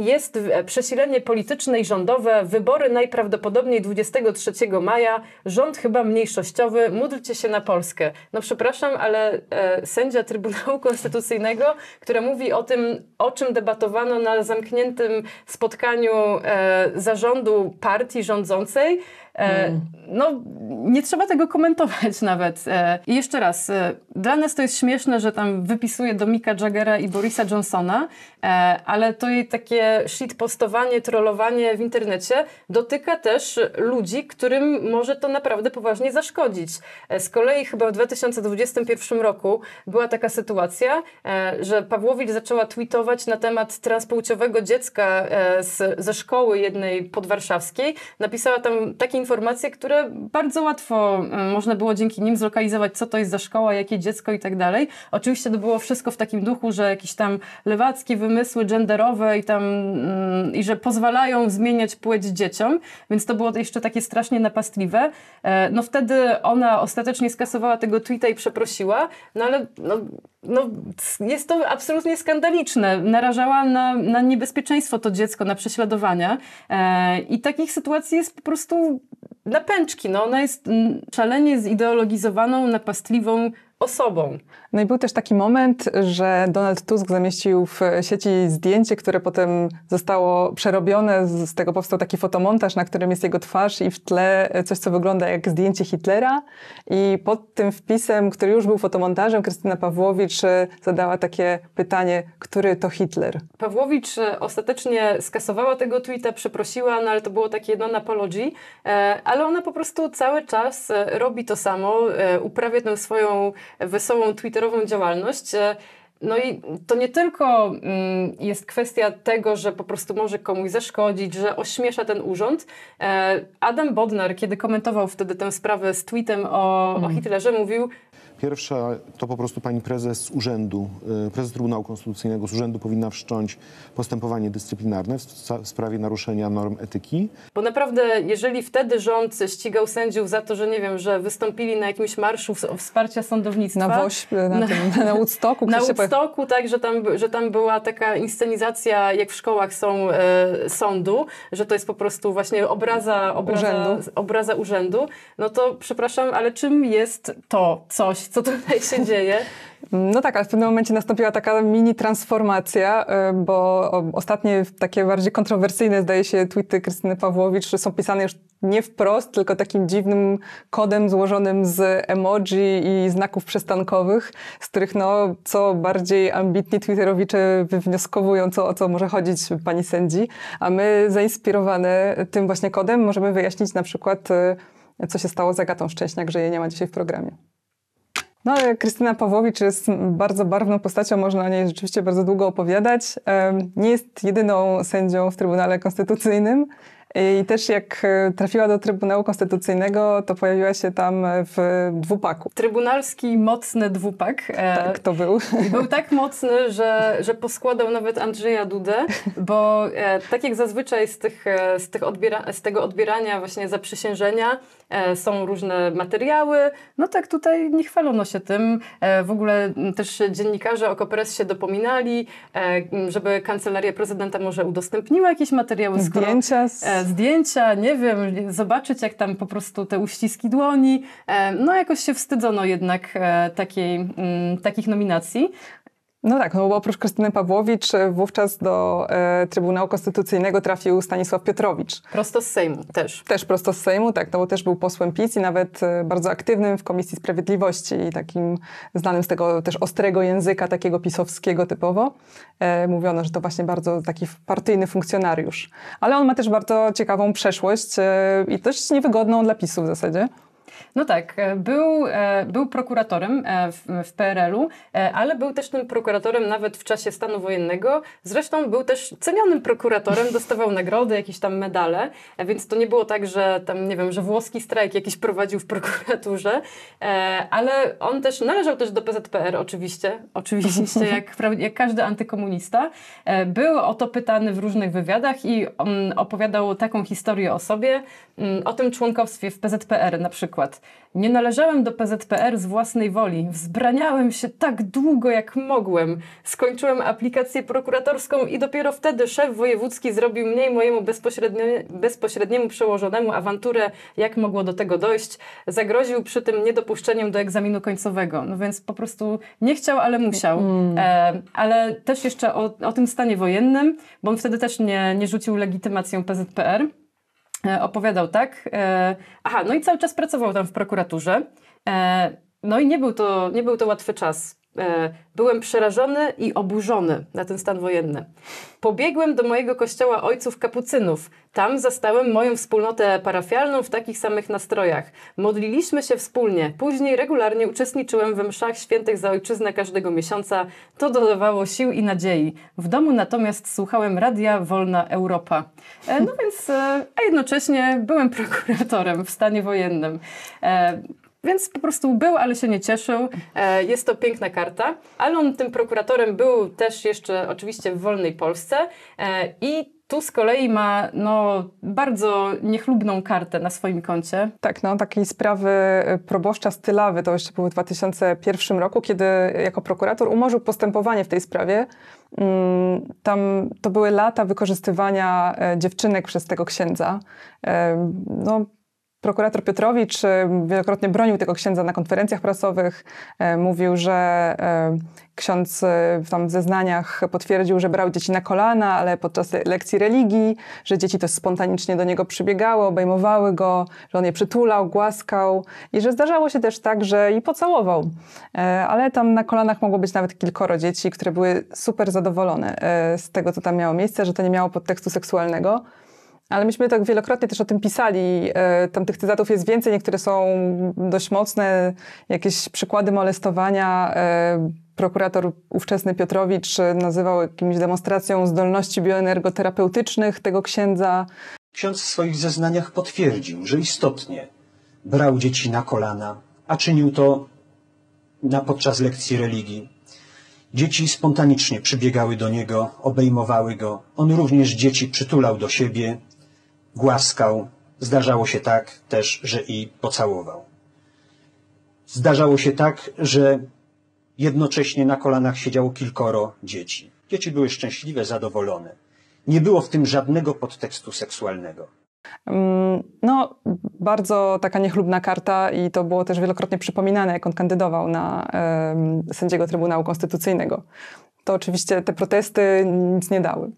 jest przesilenie polityczne i rządowe, wybory najprawdopodobniej 23 maja, rząd chyba mniejszościowy, módlcie się na Polskę. No przepraszam, ale e, sędzia Trybunału Konstytucyjnego, która mówi o tym, o czym debatowano na zamkniętym spotkaniu e, zarządu partii rządzącej, E, mm. No, nie trzeba tego komentować nawet. E, I jeszcze raz, e, dla nas to jest śmieszne, że tam wypisuje do Mika Jaggera i Borisa Johnsona, ale to jej takie shitpostowanie, trollowanie w internecie dotyka też ludzi, którym może to naprawdę poważnie zaszkodzić. Z kolei chyba w 2021 roku była taka sytuacja, że Pawłowicz zaczęła tweetować na temat transpłciowego dziecka z, ze szkoły jednej podwarszawskiej. Napisała tam takie informacje, informacje, które bardzo łatwo mm, można było dzięki nim zlokalizować, co to jest za szkoła, jakie dziecko i tak dalej. Oczywiście to było wszystko w takim duchu, że jakieś tam lewackie wymysły genderowe i tam, mm, i że pozwalają zmieniać płeć dzieciom, więc to było jeszcze takie strasznie napastliwe. E, no wtedy ona ostatecznie skasowała tego tweeta i przeprosiła, no ale no, no, jest to absolutnie skandaliczne. Narażała na, na niebezpieczeństwo to dziecko, na prześladowania. E, I takich sytuacji jest po prostu Napęczki, pęczki. No, ona jest mm, szalenie zideologizowaną, napastliwą osobą. No i był też taki moment, że Donald Tusk zamieścił w sieci zdjęcie, które potem zostało przerobione. Z tego powstał taki fotomontaż, na którym jest jego twarz i w tle e, coś, co wygląda jak zdjęcie Hitlera. I pod tym wpisem, który już był fotomontażem, Krystyna Pawłowicz e, zadała takie pytanie, który to Hitler? Pawłowicz e, ostatecznie skasowała tego tweeta, przeprosiła, no ale to było takie jedno apology, ale ona po prostu cały czas robi to samo, uprawia tę swoją wesołą Twitter literową działalność. E, no i to nie tylko mm, jest kwestia tego, że po prostu może komuś zaszkodzić, że ośmiesza ten urząd. E, Adam Bodnar, kiedy komentował wtedy tę sprawę z tweetem o, mm. o mhm. Hitlerze, mówił, Pierwsza to po prostu pani prezes z urzędu, e, prezes Trybunału Konstytucyjnego z urzędu powinna wszcząć postępowanie dyscyplinarne w, w sprawie naruszenia norm etyki. Bo naprawdę, jeżeli wtedy rząd ścigał sędziów za to, że nie wiem, że wystąpili na jakimś marszu wsparcia sądownictwa. Na Wośp, na, na, na Woodstocku. Na Woodstocku, tak, że tam, że tam była taka inscenizacja, jak w szkołach są e, sądu, że to jest po prostu właśnie obraza, obraza urzędu. obraza urzędu, no to przepraszam, ale czym jest to coś, co tutaj się dzieje. No tak, ale w pewnym momencie nastąpiła taka mini transformacja, y, bo ostatnie takie bardziej kontrowersyjne, zdaje się, tweety Krystyny Pawłowicz są pisane już nie wprost, tylko takim dziwnym kodem złożonym z emoji i znaków przestankowych, z których no, co bardziej ambitni twitterowicze wywnioskowują, co, o co może chodzić pani sędzi, a my zainspirowane tym właśnie kodem możemy wyjaśnić na przykład, y, co się stało z Agatą Szczęśniak, że jej nie ma dzisiaj w programie. No, Krystyna Pawłowicz jest bardzo barwną postacią, można o niej rzeczywiście bardzo długo opowiadać. Nie jest jedyną sędzią w Trybunale Konstytucyjnym. I też jak e, trafiła do Trybunału Konstytucyjnego, to pojawiła się tam w dwupaku. Trybunalski mocny dwupak. E, tak, to był. Był tak mocny, że, że poskładał nawet Andrzeja Dudę, bo e, tak jak zazwyczaj z, tych, z, tych odbiera, z tego odbierania właśnie zaprzysiężenia, E, są różne materiały. No tak, tutaj nie chwalono się tym. E, w ogóle też dziennikarze o Koperes się dopominali, e, żeby kancelaria prezydenta może udostępniła jakieś materiały. Zdjęcia? Skoro, zdjęcia, nie wiem, zobaczyć jak tam po prostu te uściski dłoni. No jakoś się wstydzono jednak takiej, takich nominacji. No tak, no bo oprócz Krystyny Pawłowicz e, wówczas do e, Trybunału Konstytucyjnego trafił Stanisław Piotrowicz. Prosto z Sejmu też. Też prosto z Sejmu, tak, no bo też był posłem PiS i nawet e, bardzo aktywnym w Komisji Sprawiedliwości i takim znanym z tego też ostrego języka, takiego pisowskiego typowo. E, mówiono, że to właśnie bardzo taki partyjny funkcjonariusz. Ale on ma też bardzo ciekawą przeszłość e, i dość niewygodną dla PiSu w zasadzie. No tak, e, był, e, był prokuratorem e, w, w PRL-u, ale był też tym prokuratorem nawet w czasie stanu wojennego. Zresztą był też cenionym prokuratorem, dostawał nagrody, jakieś tam medale, więc to nie było tak, że tam, nie wiem, że włoski strajk jakiś prowadził w prokuraturze, ale on też należał też do PZPR oczywiście, oczywiście, jak, jak każdy antykomunista. Był o to pytany w różnych wywiadach i on mm, opowiadał taką historię o sobie, Mm, o tym członkowstwie w PZPR na przykład. Nie należałem do PZPR z własnej woli. Wzbraniałem się tak długo, jak mogłem. Skończyłem aplikację prokuratorską i dopiero wtedy szef wojewódzki zrobił mnie i mojemu bezpośredniemu przełożonemu awanturę, jak mogło do tego dojść. Zagroził przy tym niedopuszczeniem do egzaminu końcowego. No więc po prostu nie chciał, ale musiał. Mm. E, ale też jeszcze o, o tym stanie wojennym, bo on wtedy też nie, nie rzucił legitymacją PZPR. E, opowiadał tak. E, aha, no i cały czas pracował tam w prokuraturze. E, no i nie był to, nie był to łatwy czas. E, byłem przerażony i oburzony na ten stan wojenny. Pobiegłem do mojego kościoła ojców kapucynów. Tam zastałem moją wspólnotę parafialną w takich samych nastrojach. Modliliśmy się wspólnie. Później regularnie uczestniczyłem w mszach świętych za ojczyznę każdego miesiąca. To dodawało sił i nadziei. W domu natomiast słuchałem radia Wolna Europa. E, no więc, e, a jednocześnie byłem prokuratorem w stanie wojennym. Więc po prostu był, ale się nie cieszył. E, jest to piękna karta, ale on tym prokuratorem był też jeszcze oczywiście w wolnej Polsce e, i tu z kolei ma no, bardzo niechlubną kartę na swoim koncie. Tak, no takiej sprawy e, proboszcza Stylawy, to jeszcze było w 2001 roku, kiedy jako prokurator umorzył postępowanie w tej sprawie. Mm, tam to były lata wykorzystywania dziewczynek przez tego księdza. No, Prokurator Piotrowicz y, wielokrotnie bronił tego księdza na konferencjach prasowych. Y, mówił, że y, ksiądz w tam zeznaniach potwierdził, że brał dzieci na kolana, ale podczas lekcji religii, że dzieci też spontanicznie do niego przybiegały, obejmowały go, że on je przytulał, głaskał i że zdarzało się też tak, że i pocałował. Ale tam na kolanach mogło być nawet kilkoro dzieci, które były super zadowolone z tego, co tam miało miejsce, że to nie miało podtekstu seksualnego. Ale myśmy tak wielokrotnie też o tym pisali. E, tam tych cytatów jest więcej, niektóre są dość mocne, jakieś przykłady molestowania. E, prokurator ówczesny Piotrowicz e, nazywał jakimś demonstracją zdolności bioenergoterapeutycznych tego księdza. Ksiądz w swoich zeznaniach potwierdził, że istotnie brał dzieci na kolana, a czynił to na podczas lekcji religii. Dzieci spontanicznie przybiegały do niego, obejmowały go. On również dzieci przytulał do siebie, głaskał, zdarzało się tak też, że i pocałował. Zdarzało się tak, że jednocześnie na kolanach siedziało kilkoro dzieci. Dzieci były szczęśliwe, zadowolone. Nie było w tym żadnego podtekstu seksualnego. Mm, no, bardzo taka niechlubna karta i to było też wielokrotnie przypominane, jak on kandydował na y, sędziego Trybunału Konstytucyjnego. To oczywiście te protesty nic nie dały.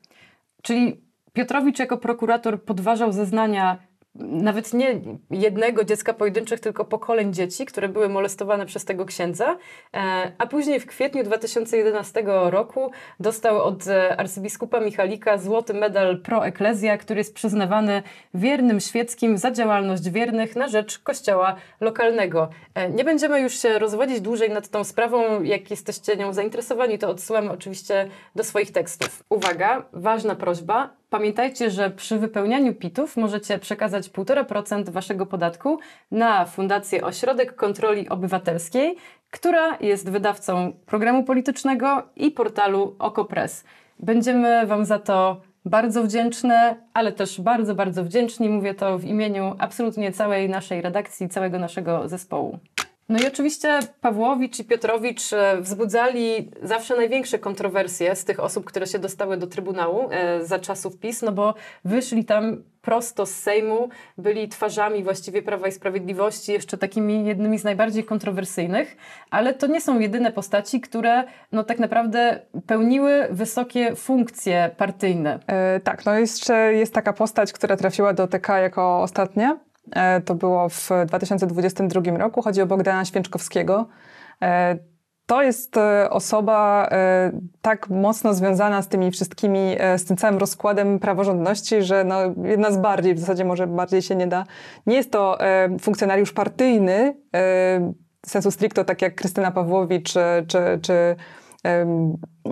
Czyli Piotrowicz jako prokurator podważał zeznania nawet nie jednego dziecka pojedynczych, tylko pokoleń dzieci, które były molestowane przez tego księdza. E, a później w kwietniu 2011 roku dostał od e, arcybiskupa Michalika złoty medal Pro Ecclesia, który jest przyznawany wiernym świeckim za działalność wiernych na rzecz kościoła lokalnego. E, nie będziemy już się rozwodzić dłużej nad tą sprawą. Jak jesteście nią zainteresowani, to odsyłamy oczywiście do swoich tekstów. Uwaga, ważna prośba Pamiętajcie, że przy wypełnianiu PIT-ów możecie przekazać 1,5% Waszego podatku na Fundację Ośrodek Kontroli Obywatelskiej, która jest wydawcą programu politycznego i portalu OkoPress. Będziemy Wam za to bardzo wdzięczne, ale też bardzo, bardzo wdzięczni. Mówię to w imieniu absolutnie całej naszej redakcji, całego naszego zespołu. No i oczywiście Pawłowicz i Piotrowicz e, wzbudzali zawsze największe kontrowersje z tych osób, które się dostały do Trybunału e, za czasów PiS, no bo wyszli tam prosto z Sejmu, byli twarzami właściwie Prawa i Sprawiedliwości, jeszcze takimi jednymi z najbardziej kontrowersyjnych, ale to nie są jedyne postaci, które no tak naprawdę pełniły wysokie funkcje partyjne. E, tak, no jeszcze jest taka postać, która trafiła do TK jako ostatnia, E, to było w 2022 roku. Chodzi o Bogdana Święczkowskiego. E, to jest e, osoba tak mocno związana z tymi wszystkimi, z tym całym rozkładem praworządności, że no, jedna z bardziej, w zasadzie może bardziej się nie da. Nie jest to funkcjonariusz partyjny, sensu stricto, tak jak Krystyna Pawłowicz czy, czy, czy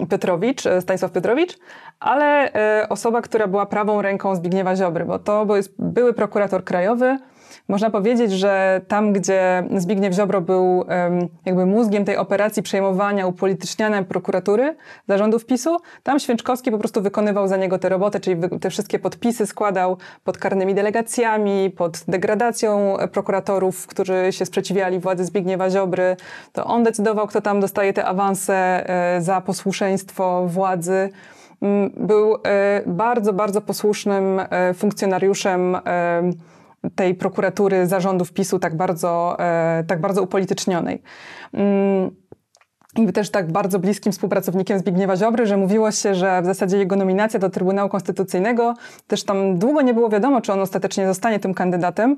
Petrowicz, e, Stanisław Petrowicz, ale e, osoba, która była prawą ręką Zbigniewa Ziobry, bo to bo jest były prokurator krajowy, można powiedzieć, że tam, gdzie Zbigniew Ziobro był jakby mózgiem tej operacji przejmowania, upolityczniania prokuratury zarządów PiSu, tam Święczkowski po prostu wykonywał za niego tę robotę, czyli te wszystkie podpisy składał pod karnymi delegacjami, pod degradacją prokuratorów, którzy się sprzeciwiali władzy Zbigniewa Ziobry. To on decydował, kto tam dostaje te awanse e, za posłuszeństwo władzy mm, był e, bardzo, bardzo posłusznym e, funkcjonariuszem tej prokuratury zarządów PiSu tak bardzo, e, tak bardzo upolitycznionej. Mm, i też tak bardzo bliskim współpracownikiem Zbigniewa Ziobry, że mówiło się, że w zasadzie jego nominacja do Trybunału Konstytucyjnego też tam długo nie było wiadomo, czy on ostatecznie zostanie tym kandydatem,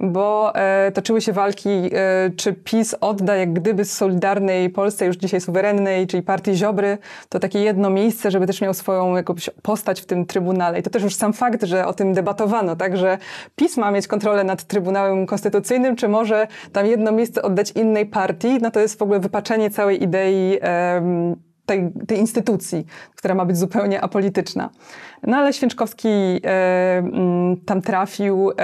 bo e, toczyły się walki, e, czy PiS odda jak gdyby z Solidarnej Polsce, już dzisiaj suwerennej, czyli partii Ziobry, to takie jedno miejsce, żeby też miał swoją jakąś postać w tym Trybunale. I to też już sam fakt, że o tym debatowano, tak, że PiS ma mieć kontrolę nad Trybunałem Konstytucyjnym, czy może tam jedno miejsce oddać innej partii, no to jest w ogóle wypaczenie całej idei idei tej, tej, instytucji, która ma być zupełnie apolityczna. No ale Święczkowski e, tam trafił. E,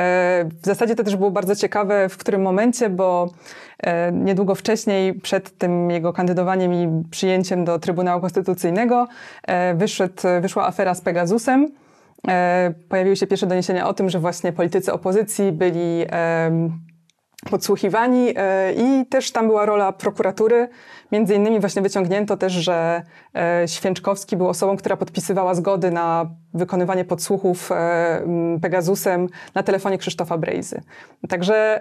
w zasadzie to też było bardzo ciekawe, w którym momencie, bo e, niedługo wcześniej, przed tym jego kandydowaniem i przyjęciem do Trybunału Konstytucyjnego, wyszedł, wyszła afera z Pegasusem. Pojawiły się pierwsze doniesienia o tym, że właśnie politycy opozycji byli podsłuchiwani e, i też tam była rola prokuratury. Między innymi właśnie wyciągnięto też, że e, Święczkowski był osobą, która podpisywała zgody na wykonywanie podsłuchów e, Pegasusem na telefonie Krzysztofa Brejzy. Także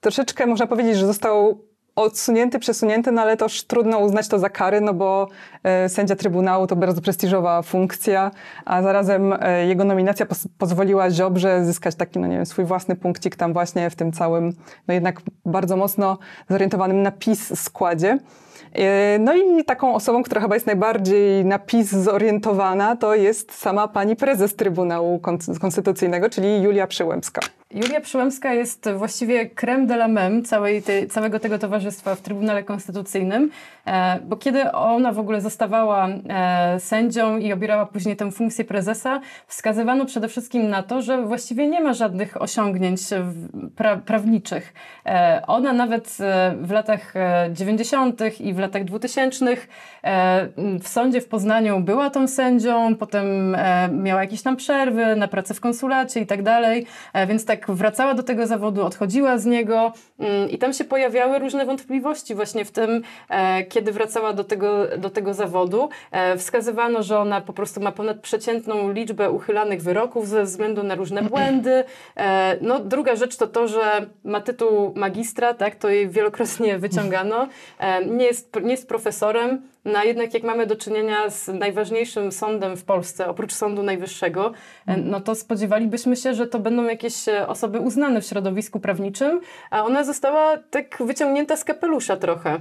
troszeczkę można powiedzieć, że został odsunięty, przesunięty, no ale toż trudno uznać to za kary, no bo e, sędzia Trybunału to bardzo prestiżowa funkcja, a zarazem e, jego nominacja pozwoliła Ziobrze zyskać taki, no nie wiem, swój własny punkcik tam właśnie w tym całym, no jednak bardzo mocno zorientowanym na PiS składzie. E, no i taką osobą, która chyba jest najbardziej na PiS zorientowana, to jest sama pani prezes Trybunału Konstytucyjnego, czyli Julia Przyłębska. Julia Przyłębska jest właściwie creme de la meme całej całego tego towarzystwa w Trybunale Konstytucyjnym. E, bo kiedy ona w ogóle zostawała e, sędzią i obierała później tę funkcję prezesa, wskazywano przede wszystkim na to, że właściwie nie ma żadnych osiągnięć pra prawniczych. E, ona nawet w latach 90. i w latach 2000 w sądzie w Poznaniu była tą sędzią, potem miała jakieś tam przerwy na pracę w konsulacie i tak dalej, więc tak wracała do tego zawodu, odchodziła z niego mm, i tam się pojawiały różne wątpliwości właśnie w tym, kiedy wracała do tego, do tego zawodu, e, wskazywano, że ona po prostu ma ponad przeciętną liczbę uchylanych wyroków ze względu na różne mhm. błędy. E, no, druga rzecz to to, że ma tytuł magistra, tak, to jej wielokrotnie mhm. wyciągano. E, nie jest, nie jest profesorem, no a jednak jak mamy do czynienia z najważniejszym sądem w Polsce, oprócz Sądu Najwyższego, mhm. no to spodziewalibyśmy się, że to będą jakieś osoby uznane w środowisku prawniczym, a ona została tak wyciągnięta z kapelusza trochę.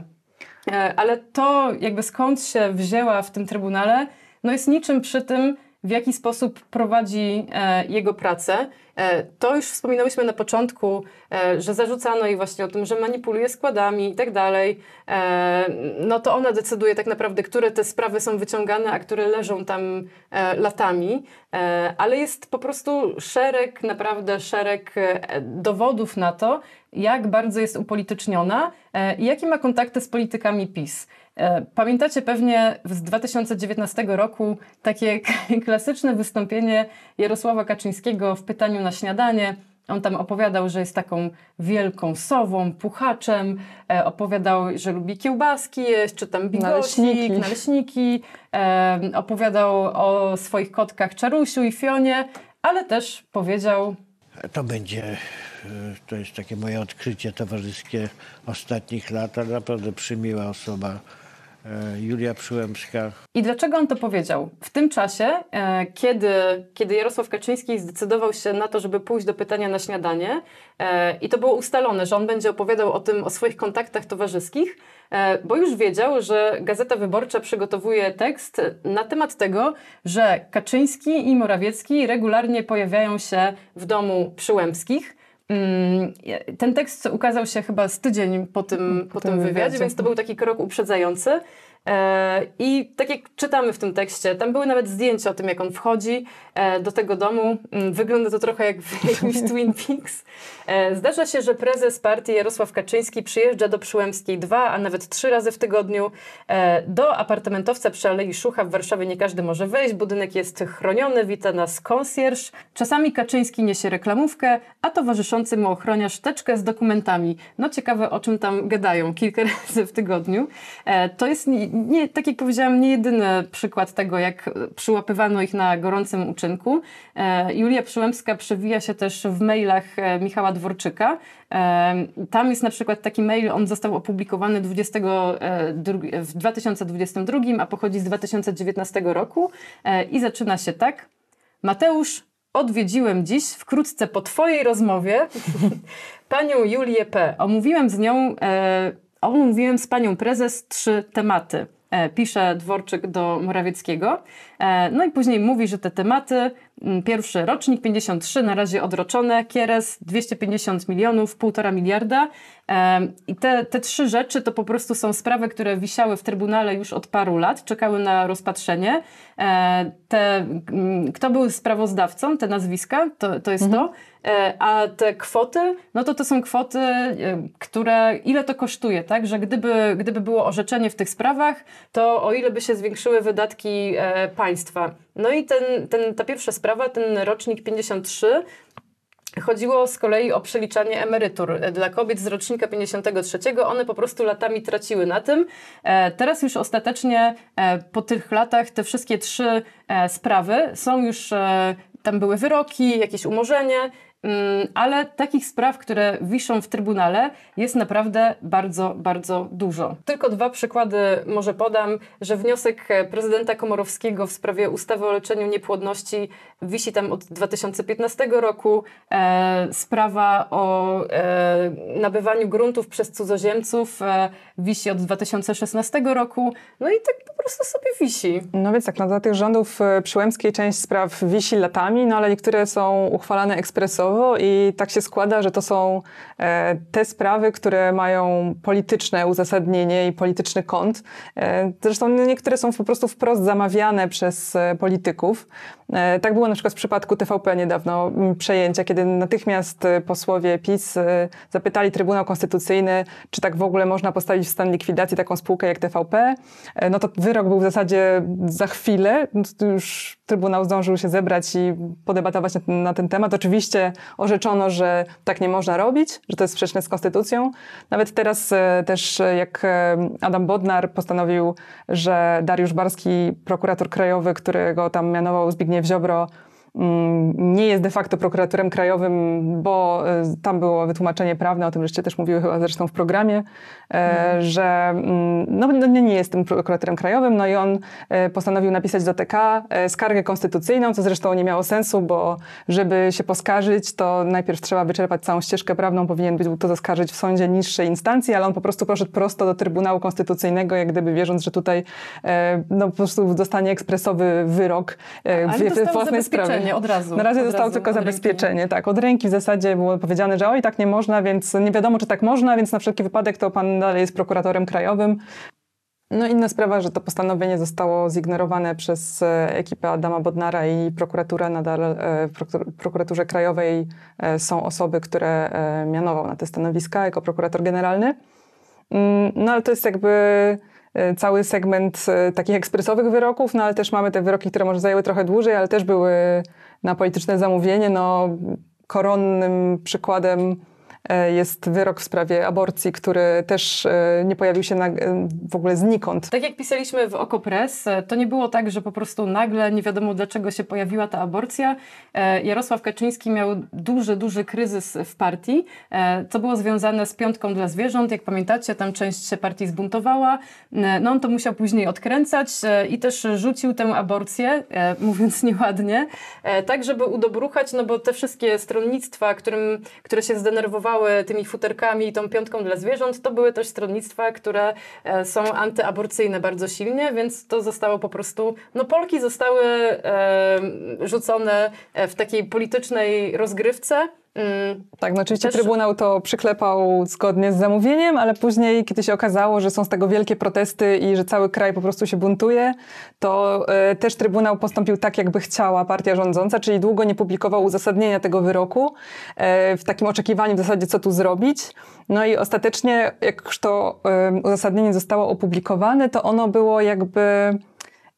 E, ale to jakby skąd się wzięła w tym trybunale, no jest niczym przy tym, w jaki sposób prowadzi e, jego pracę. E, to już wspominałyśmy na początku, e, że zarzucano jej właśnie o tym, że manipuluje składami i tak dalej. E, no to ona decyduje tak naprawdę, które te sprawy są wyciągane, a które leżą tam e, latami. E, ale jest po prostu szereg, naprawdę szereg dowodów na to, jak bardzo jest upolityczniona i jakie ma kontakty z politykami PiS. E, pamiętacie pewnie z 2019 roku takie klasyczne wystąpienie Jarosława Kaczyńskiego w pytaniu na śniadanie. On tam opowiadał, że jest taką wielką sową, puchaczem, e, opowiadał, że lubi kiełbaski jeść, czy tam bigosik, naleśniki. naleśniki. E, opowiadał o swoich kotkach Czarusiu i Fionie, ale też powiedział... To będzie, e, to jest takie moje odkrycie towarzyskie ostatnich lat, ale naprawdę przymiła osoba, E, Julia Przyłębska. I dlaczego on to powiedział? W tym czasie, e, kiedy, kiedy Jarosław Kaczyński zdecydował się na to, żeby pójść do pytania na śniadanie, e, i to było ustalone, że on będzie opowiadał o tym, o swoich kontaktach towarzyskich, bo już wiedział, że Gazeta Wyborcza przygotowuje tekst na temat tego, że Kaczyński i Morawiecki regularnie pojawiają się w domu Przyłębskich Mm, ten tekst ukazał się chyba z tydzień po tym, mm, po, po tym wywiadzie, wywiadzie, więc to był taki krok uprzedzający. E, I tak jak czytamy w tym tekście, tam były nawet zdjęcia o tym, jak on wchodzi e, do tego domu. Mm, wygląda to trochę jak w jakimś Twin Peaks. E, zdarza się, że prezes partii Jarosław Kaczyński przyjeżdża do Przyłębskiej dwa, a nawet trzy razy w tygodniu. E, do apartamentowca przy Alei Szucha w Warszawie nie każdy może wejść. Budynek jest chroniony, wita nas konsjerż. Czasami Kaczyński niesie reklamówkę, a towarzyszący mu ochroniarz teczkę z dokumentami. No ciekawe, o czym tam gadają kilka razy w tygodniu. E, to jest, nie, nie, tak jak powiedziałam, nie jedyny przykład tego, jak przyłapywano ich na gorącym uczynku. Julia Przyłębska przewija się też w mailach Michała Dworczyka. Tam jest na przykład taki mail, on został opublikowany 20, e, w 2022, a pochodzi z 2019 roku e, i zaczyna się tak. Mateusz, odwiedziłem dziś, wkrótce po Twojej rozmowie, panią Julię P. Omówiłem z nią, e, omówiłem z panią prezes trzy tematy. pisze Dworczyk do Morawieckiego. no i później mówi, że te tematy Mm, pierwszy rocznik, 53, na razie odroczone, Kieres 250 milionów, 1,5 miliarda. I te, te trzy rzeczy to po prostu są sprawy, które wisiały w Trybunale już od paru lat, czekały na rozpatrzenie. E, te, mm, kto był sprawozdawcą, te nazwiska, to, to jest mhm. to. E, a te kwoty, no to to są kwoty, e, które, ile to kosztuje, tak? Że gdyby, gdyby było orzeczenie w tych sprawach, to o ile by się zwiększyły wydatki państwa. No i ten, ten, ta pierwsza sprawa, ten rocznik 53, Chodziło z kolei o przeliczanie emerytur e, dla kobiet z rocznika 53. One po prostu latami traciły na tym. E, teraz już ostatecznie e, po tych latach te wszystkie trzy sprawy są już tam były wyroki, jakieś umorzenie Mm, ale takich spraw, które wiszą w Trybunale, jest naprawdę bardzo, bardzo dużo. Tylko dwa przykłady może podam, że wniosek e, prezydenta Komorowskiego w sprawie ustawy o leczeniu niepłodności wisi tam od 2015 roku. E, sprawa o e, nabywaniu gruntów przez cudzoziemców e, wisi od 2016 roku. No i tak po prostu sobie wisi. No więc tak, no, dla tych rządów e, przyłębskiej część spraw wisi latami, no ale niektóre są uchwalane ekspresowo i tak się składa, że to są e, te sprawy, które mają polityczne uzasadnienie i polityczny kąt. E, zresztą niektóre są po prostu wprost zamawiane przez e, polityków. Tak było na przykład w przypadku TVP niedawno przejęcia, kiedy natychmiast posłowie PiS zapytali Trybunał Konstytucyjny, czy tak w ogóle można postawić w stan likwidacji taką spółkę jak TVP. No to wyrok był w zasadzie za chwilę. No już Trybunał zdążył się zebrać i podebatować na ten, na ten temat. Oczywiście orzeczono, że tak nie można robić, że to jest sprzeczne z konstytucją. Nawet teraz e, też e, jak e, Adam Bodnar postanowił, że Dariusz Barski, prokurator krajowy, którego tam mianował Zbigniew Ziobro, nie jest de facto prokuratorem krajowym, bo tam było wytłumaczenie prawne, o tym żeście też mówiły chyba zresztą w programie, że no, no, nie jest tym prokuratorem krajowym, no i on postanowił napisać do TK skargę konstytucyjną, co zresztą nie miało sensu, bo żeby się poskarżyć, to najpierw trzeba wyczerpać całą ścieżkę prawną, powinien być to zaskarżyć w sądzie niższej instancji, ale on po prostu poszedł prosto do Trybunału Konstytucyjnego, jak gdyby wierząc, że tutaj no, po prostu dostanie ekspresowy wyrok w, w własnej sprawie zabezpieczenie od razu. Na razie od zostało razu, tylko zabezpieczenie, ręki. tak. Od ręki w zasadzie było powiedziane, że oj, tak nie można, więc nie wiadomo, czy tak można, więc na wszelki wypadek to pan dalej jest prokuratorem krajowym. No inna sprawa, że to postanowienie zostało zignorowane przez e, ekipę Adama Bodnara i prokuratura nadal e, w prokuraturze krajowej e, są osoby, które mianował na te stanowiska jako prokurator generalny. Mm, no ale to jest jakby E, cały segment e, takich ekspresowych wyroków, no ale też mamy te wyroki, które może zajęły trochę dłużej, ale też były na polityczne zamówienie. No, koronnym przykładem E, jest wyrok w sprawie aborcji, który też e, nie pojawił się na, e, w ogóle znikąd. Tak jak pisaliśmy w Okopres, to nie było tak, że po prostu nagle nie wiadomo dlaczego się pojawiła ta aborcja. Jarosław Kaczyński miał duży, duży kryzys w partii, co było związane z piątką dla zwierząt. Jak pamiętacie, tam część się partii zbuntowała. No on to musiał później odkręcać i też rzucił tę aborcję, mówiąc nieładnie, tak żeby udobruchać, no bo te wszystkie stronnictwa, którym, które się zdenerwowały, zajmowały tymi futerkami i tą piątką dla zwierząt, to były też stronnictwa, które e, są antyaborcyjne bardzo silnie, więc to zostało po prostu, no Polki zostały e, rzucone e, w takiej politycznej rozgrywce, Y, tak, no oczywiście też... Trybunał to przyklepał zgodnie z zamówieniem, ale później, kiedy się okazało, że są z tego wielkie protesty i że cały kraj po prostu się buntuje, to y, też Trybunał postąpił tak, jakby chciała partia rządząca, czyli długo nie publikował uzasadnienia tego wyroku, y, w takim oczekiwaniu w zasadzie, co tu zrobić. No i ostatecznie, jak już to uzasadnienie zostało opublikowane, to ono było jakby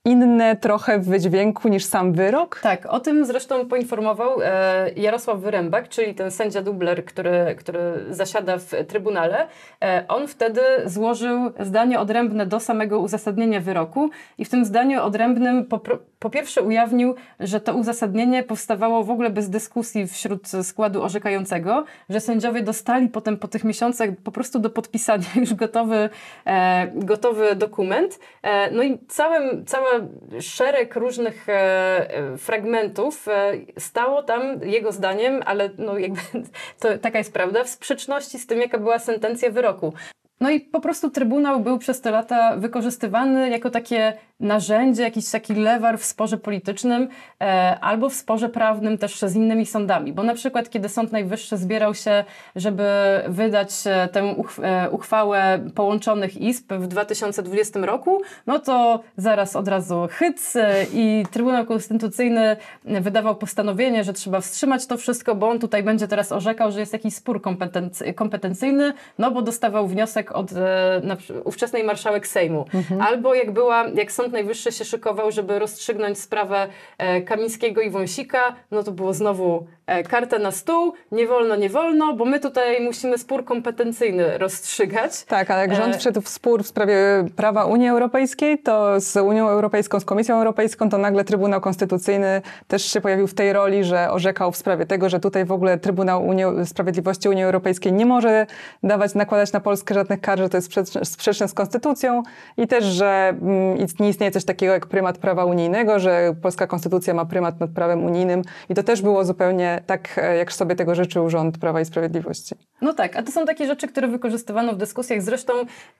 inne trochę w wydźwięku niż sam wyrok? Tak, o tym zresztą poinformował e, Jarosław Wyrębak, czyli ten sędzia dubler, który, który zasiada w Trybunale. E, on wtedy złożył zdanie odrębne do samego uzasadnienia wyroku i w tym zdaniu odrębnym po, po pierwsze ujawnił, że to uzasadnienie powstawało w ogóle bez dyskusji wśród składu orzekającego, że sędziowie dostali potem po tych miesiącach po prostu do podpisania już gotowy, e, gotowy dokument. E, no i całym, całe szereg różnych e, e, fragmentów e, stało tam, jego zdaniem, ale no jakby to taka jest prawda, w sprzeczności z tym, jaka była sentencja wyroku. No i po prostu Trybunał był przez te lata wykorzystywany jako takie narzędzie, jakiś taki lewar w sporze politycznym e, albo w sporze prawnym też z innymi sądami. Bo na przykład, kiedy Sąd Najwyższy zbierał się, żeby wydać e, tę e, uchwałę połączonych izb w 2020 roku, no to zaraz od razu hyc e, i Trybunał Konstytucyjny wydawał postanowienie, że trzeba wstrzymać to wszystko, bo on tutaj będzie teraz orzekał, że jest jakiś spór kompetencyjny, no bo dostawał wniosek od e, ówczesnej marszałek Sejmu. Mhm. Albo jak była, jak sąd Sąd Najwyższy się szykował, żeby rozstrzygnąć sprawę e, Kamińskiego i Wąsika, no to było znowu e, kartę na stół, nie wolno, nie wolno, bo my tutaj musimy spór kompetencyjny rozstrzygać. Tak, ale jak e, rząd wszedł w spór w sprawie prawa Unii Europejskiej, to z Unią Europejską, z Komisją Europejską, to nagle Trybunał Konstytucyjny też się pojawił w tej roli, że orzekał w sprawie tego, że tutaj w ogóle Trybunał Unii, Sprawiedliwości Unii Europejskiej nie może dawać, nakładać na Polskę żadnych kar, że to jest sprzeczne z konstytucją i też, że mm, istnieje istnieje coś takiego jak prymat prawa unijnego, że polska konstytucja ma prymat nad prawem unijnym i to też było zupełnie tak, e, jak sobie tego życzył rząd Prawa i Sprawiedliwości. No tak, a to są takie rzeczy, które wykorzystywano w dyskusjach. Zresztą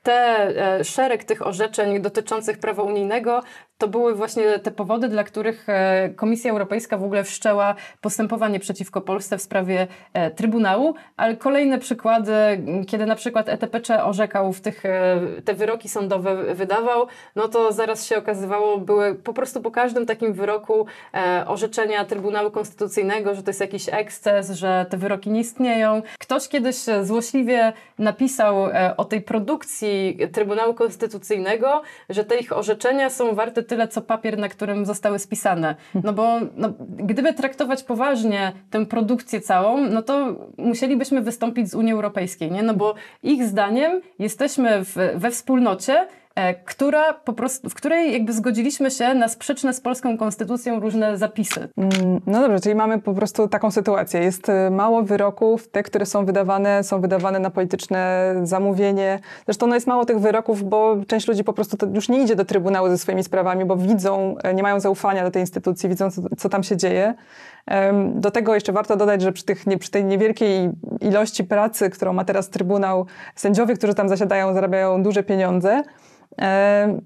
te, e, szereg tych orzeczeń dotyczących prawa unijnego to były właśnie te powody, dla których e, Komisja Europejska w ogóle wszczęła postępowanie przeciwko Polsce w sprawie e, Trybunału, ale kolejne przykłady, kiedy na przykład ETPC orzekał w tych, e, te wyroki sądowe wydawał, no to zaraz się okazywało, były po prostu po każdym takim wyroku orzeczenia Trybunału Konstytucyjnego, że to jest jakiś eksces, że te wyroki nie istnieją. Ktoś kiedyś złośliwie napisał o tej produkcji Trybunału Konstytucyjnego, że te ich orzeczenia są warte tyle, co papier, na którym zostały spisane. No bo no, gdyby traktować poważnie tę produkcję całą, no to musielibyśmy wystąpić z Unii Europejskiej, nie? No bo ich zdaniem jesteśmy w, we wspólnocie, E, która po prostu, w której jakby zgodziliśmy się na sprzeczne z polską konstytucją różne zapisy. Mm, no dobrze, czyli mamy po prostu taką sytuację. Jest e, mało wyroków, te, które są wydawane, są wydawane na polityczne zamówienie. Zresztą no jest mało tych wyroków, bo część ludzi po prostu już nie idzie do Trybunału ze swoimi sprawami, bo widzą, e, nie mają zaufania do tej instytucji, widzą, co, co tam się dzieje. Do tego jeszcze warto dodać, że przy, tych, przy tej niewielkiej ilości pracy, którą ma teraz Trybunał, sędziowie, którzy tam zasiadają, zarabiają duże pieniądze.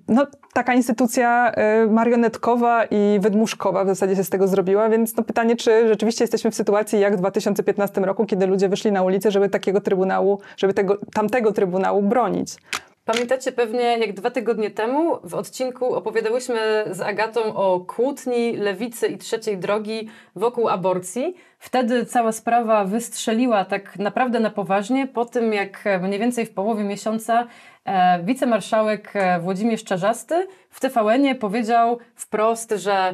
No, taka instytucja y, marionetkowa i wydmuszkowa w zasadzie się z tego zrobiła, więc no, pytanie, czy rzeczywiście jesteśmy w sytuacji jak w 2015 roku, kiedy ludzie wyszli na ulicę, żeby takiego trybunału, żeby tego, tamtego trybunału bronić. Pamiętacie pewnie, jak dwa tygodnie temu w odcinku opowiadałyśmy z Agatą o kłótni lewicy i trzeciej drogi wokół aborcji. Wtedy cała sprawa wystrzeliła tak naprawdę na poważnie po tym, jak e, mniej więcej w połowie miesiąca e, wicemarszałek e, Włodzimierz Czarzasty w tvn powiedział wprost, że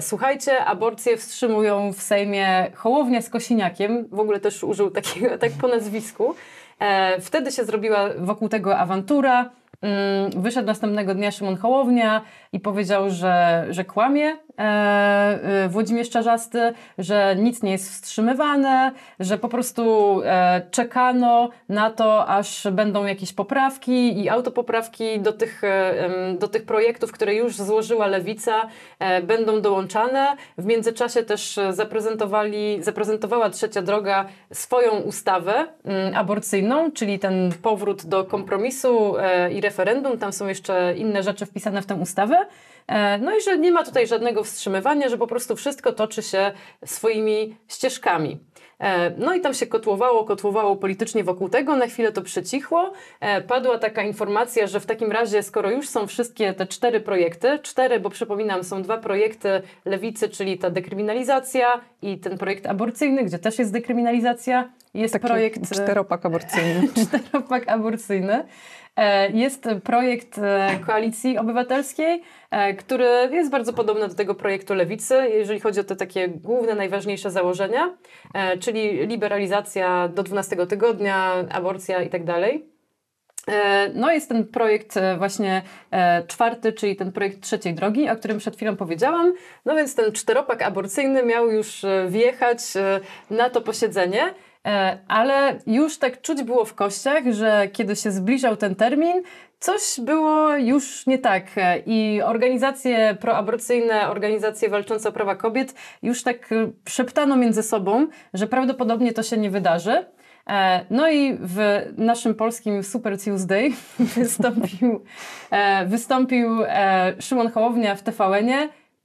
słuchajcie, aborcje wstrzymują w Sejmie Hołownia z Kosiniakiem, w ogóle też użył takiego, tak po nazwisku. E, wtedy się zrobiła wokół tego awantura. Mm, wyszedł następnego dnia Szymon Hołownia, i powiedział, że, że kłamie e, e, Włodzimierz Czarzasty, że nic nie jest wstrzymywane, że po prostu e, czekano na to, aż będą jakieś poprawki i autopoprawki do tych, e, do tych projektów, które już złożyła Lewica, e, będą dołączane. W międzyczasie też zaprezentowali, zaprezentowała Trzecia Droga swoją ustawę mm, aborcyjną, czyli ten powrót do kompromisu e, i referendum. Tam są jeszcze inne rzeczy wpisane w tę ustawę. E, no i że nie ma tutaj żadnego wstrzymywania, że po prostu wszystko toczy się swoimi ścieżkami. E, no i tam się kotłowało, kotłowało politycznie wokół tego, na chwilę to przycichło. E, padła taka informacja, że w takim razie, skoro już są wszystkie te cztery projekty, cztery, bo przypominam, są dwa projekty lewicy, czyli ta dekryminalizacja i ten projekt aborcyjny, gdzie też jest dekryminalizacja, jest Taki projekt. Czteropak aborcyjny. czteropak aborcyjny. E, jest projekt e, Koalicji Obywatelskiej, e, który jest bardzo podobny do tego projektu Lewicy, jeżeli chodzi o te takie główne, najważniejsze założenia, czyli liberalizacja do 12 tygodnia, aborcja itd. Tak no jest ten projekt właśnie czwarty, czyli ten projekt trzeciej drogi, o którym przed chwilą powiedziałam. No więc ten czteropak aborcyjny miał już wjechać na to posiedzenie. E, ale już tak czuć było w kościach, że kiedy się zbliżał ten termin, coś było już nie tak e, i organizacje proaborcyjne, organizacje walczące o prawa kobiet już tak szeptano między sobą, że prawdopodobnie to się nie wydarzy. E, no i w naszym polskim Super Tuesday wystąpił, wystąpił Szymon Hołownia w tvn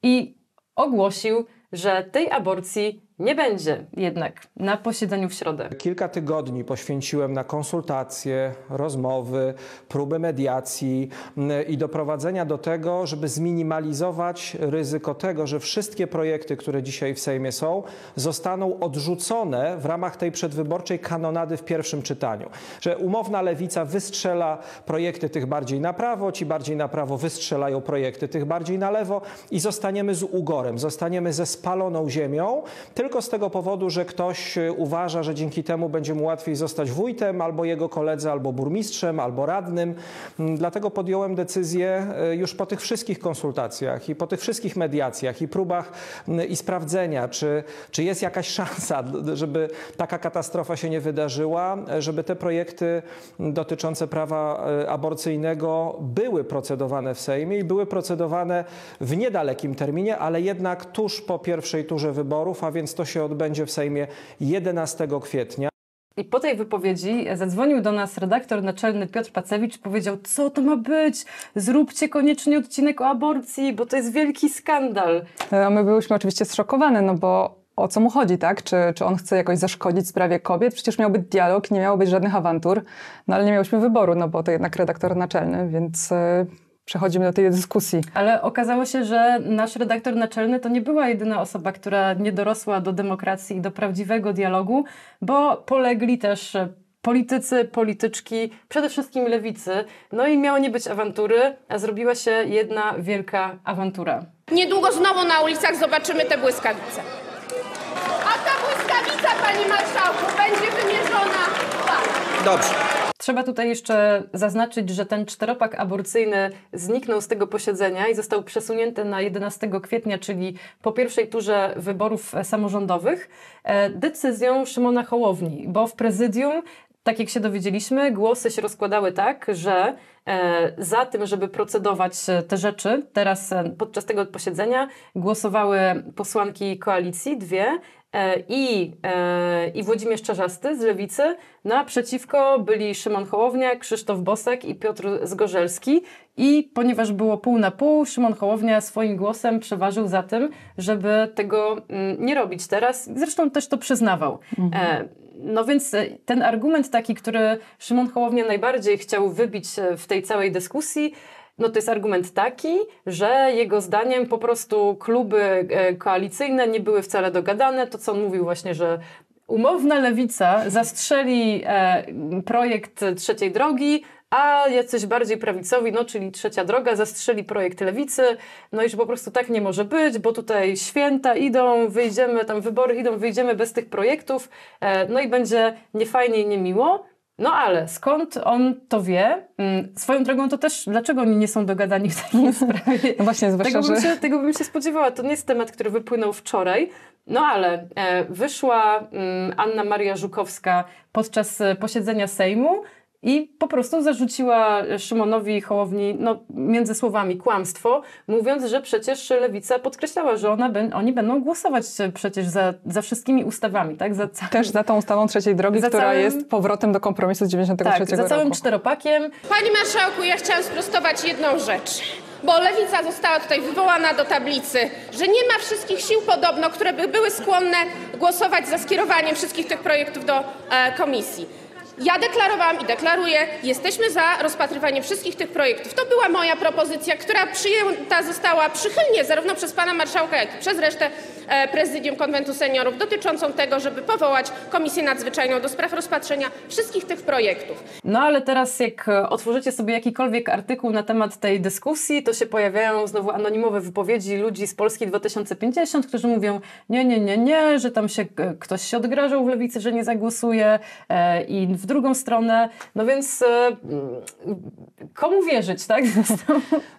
i ogłosił, że tej aborcji nie będzie jednak na posiedzeniu w środę. Kilka tygodni poświęciłem na konsultacje, rozmowy, próby mediacji mm, i doprowadzenia do tego, żeby zminimalizować ryzyko tego, że wszystkie projekty, które dzisiaj w Sejmie są, zostaną odrzucone w ramach tej przedwyborczej kanonady w pierwszym czytaniu. Że umowna lewica wystrzela projekty tych bardziej na prawo, ci bardziej na prawo wystrzelają projekty tych bardziej na lewo i zostaniemy z ugorem, zostaniemy ze spaloną ziemią, tylko tylko z tego powodu, że ktoś y, uważa, że dzięki temu będzie mu łatwiej zostać wójtem, albo jego koledze, albo burmistrzem, albo radnym. Mm, dlatego podjąłem decyzję y, już po tych wszystkich konsultacjach i po tych wszystkich mediacjach i próbach mm, i sprawdzenia, czy, czy jest jakaś szansa, żeby taka katastrofa się nie wydarzyła, e, żeby te projekty mm, dotyczące prawa e, aborcyjnego były procedowane w Sejmie i były procedowane w niedalekim terminie, ale jednak tuż po pierwszej turze wyborów, a więc więc to się odbędzie w Sejmie 11 kwietnia. I po tej wypowiedzi zadzwonił do nas redaktor naczelny Piotr Pacewicz, powiedział, co to ma być, zróbcie koniecznie odcinek o aborcji, bo to jest wielki skandal. E, a my byliśmy oczywiście zszokowane, no bo o co mu chodzi, tak? Czy, czy on chce jakoś zaszkodzić sprawie kobiet? Przecież miał być dialog, nie miało być żadnych awantur, no ale nie miałyśmy wyboru, no bo to jednak redaktor naczelny, więc e, przechodzimy do tej dyskusji. Ale okazało się, że nasz redaktor naczelny to nie była jedyna osoba, która nie dorosła do demokracji i do prawdziwego dialogu, bo polegli też politycy, polityczki, przede wszystkim lewicy. No i miało nie być awantury, a zrobiła się jedna wielka awantura. Niedługo znowu na ulicach zobaczymy te błyskawice. A ta błyskawica, pani marszałku, będzie wymierzona w Dobrze. Trzeba tutaj jeszcze zaznaczyć, że ten czteropak aborcyjny zniknął z tego posiedzenia i został przesunięty na 11 kwietnia, czyli po pierwszej turze wyborów e, samorządowych, e, decyzją Szymona Hołowni, bo w prezydium tak jak się dowiedzieliśmy, głosy się rozkładały tak, że e, za tym, żeby procedować te rzeczy, teraz podczas tego posiedzenia głosowały posłanki koalicji, dwie, E, i, e, i Włodzimierz Czarzasty z Lewicy. Naprzeciwko byli Szymon Hołownia, Krzysztof Bosek i Piotr Zgorzelski. I ponieważ było pół na pół, Szymon Hołownia swoim głosem przeważył za tym, żeby tego mm, nie robić teraz. Zresztą też to przyznawał. Mhm. E, no więc ten argument taki, który Szymon Hołownia najbardziej chciał wybić w tej całej dyskusji, no to jest argument taki, że jego zdaniem po prostu kluby e, koalicyjne nie były wcale dogadane. To, co on mówił właśnie, że umowna lewica zastrzeli e, projekt trzeciej drogi, a jacyś bardziej prawicowi, no czyli trzecia droga, zastrzeli projekt lewicy, no i że po prostu tak nie może być, bo tutaj święta idą, wyjdziemy, tam wybory idą, wyjdziemy bez tych projektów, e, no i będzie niefajnie i niemiło. No ale skąd on to wie? Mm, swoją drogą to też, dlaczego oni nie są dogadani w takiej sprawie? No właśnie, zwłaszcza, tego, bym się, tego bym się spodziewała. To nie jest temat, który wypłynął wczoraj. No ale e, wyszła mm, Anna Maria Żukowska podczas e, posiedzenia Sejmu i po prostu zarzuciła Szymonowi Hołowni no, między słowami kłamstwo, mówiąc, że przecież Lewica podkreślała, że ona oni będą głosować e, przecież za, za wszystkimi ustawami. Tak? Za całym, Też za tą ustawą trzeciej drogi, która całym, jest powrotem do kompromisu z 93 tak, za roku. za całym czteropakiem. Pani marszałku, ja chciałam sprostować jedną rzecz bo lewica została tutaj wywołana do tablicy, że nie ma wszystkich sił podobno, które by były skłonne głosować za skierowaniem wszystkich tych projektów do e, komisji. Ja deklarowałam i deklaruję, jesteśmy za rozpatrywaniem wszystkich tych projektów. To była moja propozycja, która przyjęta została przychylnie zarówno przez pana marszałka, jak i przez resztę e, prezydium Konwentu Seniorów dotyczącą tego, żeby powołać Komisję Nadzwyczajną do spraw rozpatrzenia wszystkich tych projektów. No ale teraz jak e, otworzycie sobie jakikolwiek artykuł na temat tej dyskusji, to się pojawiają znowu anonimowe wypowiedzi ludzi z Polski 2050, którzy mówią nie, nie, nie, nie, że tam się e, ktoś się odgrażał w lewicy, że nie zagłosuje i w drugą stronę. No więc e, komu wierzyć, tak?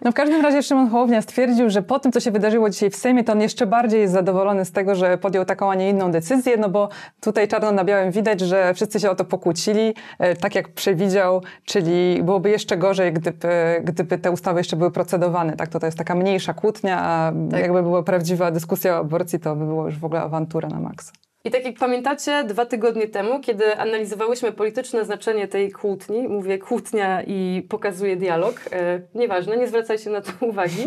No w każdym razie Szymon Hołownia stwierdził, że po tym, co się wydarzyło dzisiaj w Sejmie, to on jeszcze bardziej jest zadowolony z tego, że podjął taką, a nie inną decyzję, no bo tutaj czarno na białym widać, że wszyscy się o to pokłócili, e, tak jak przewidział, czyli byłoby jeszcze gorzej, gdyby, gdyby te ustawy jeszcze były procedowane, tak? To, to jest taka mniejsza kłótnia, a tak. jakby była prawdziwa dyskusja o aborcji, to by było już w ogóle awantura na maksa. I tak jak pamiętacie, dwa tygodnie temu, kiedy analizowałyśmy polityczne znaczenie tej kłótni, mówię kłótnia i pokazuję dialog, e, nieważne, nie zwracajcie na to uwagi,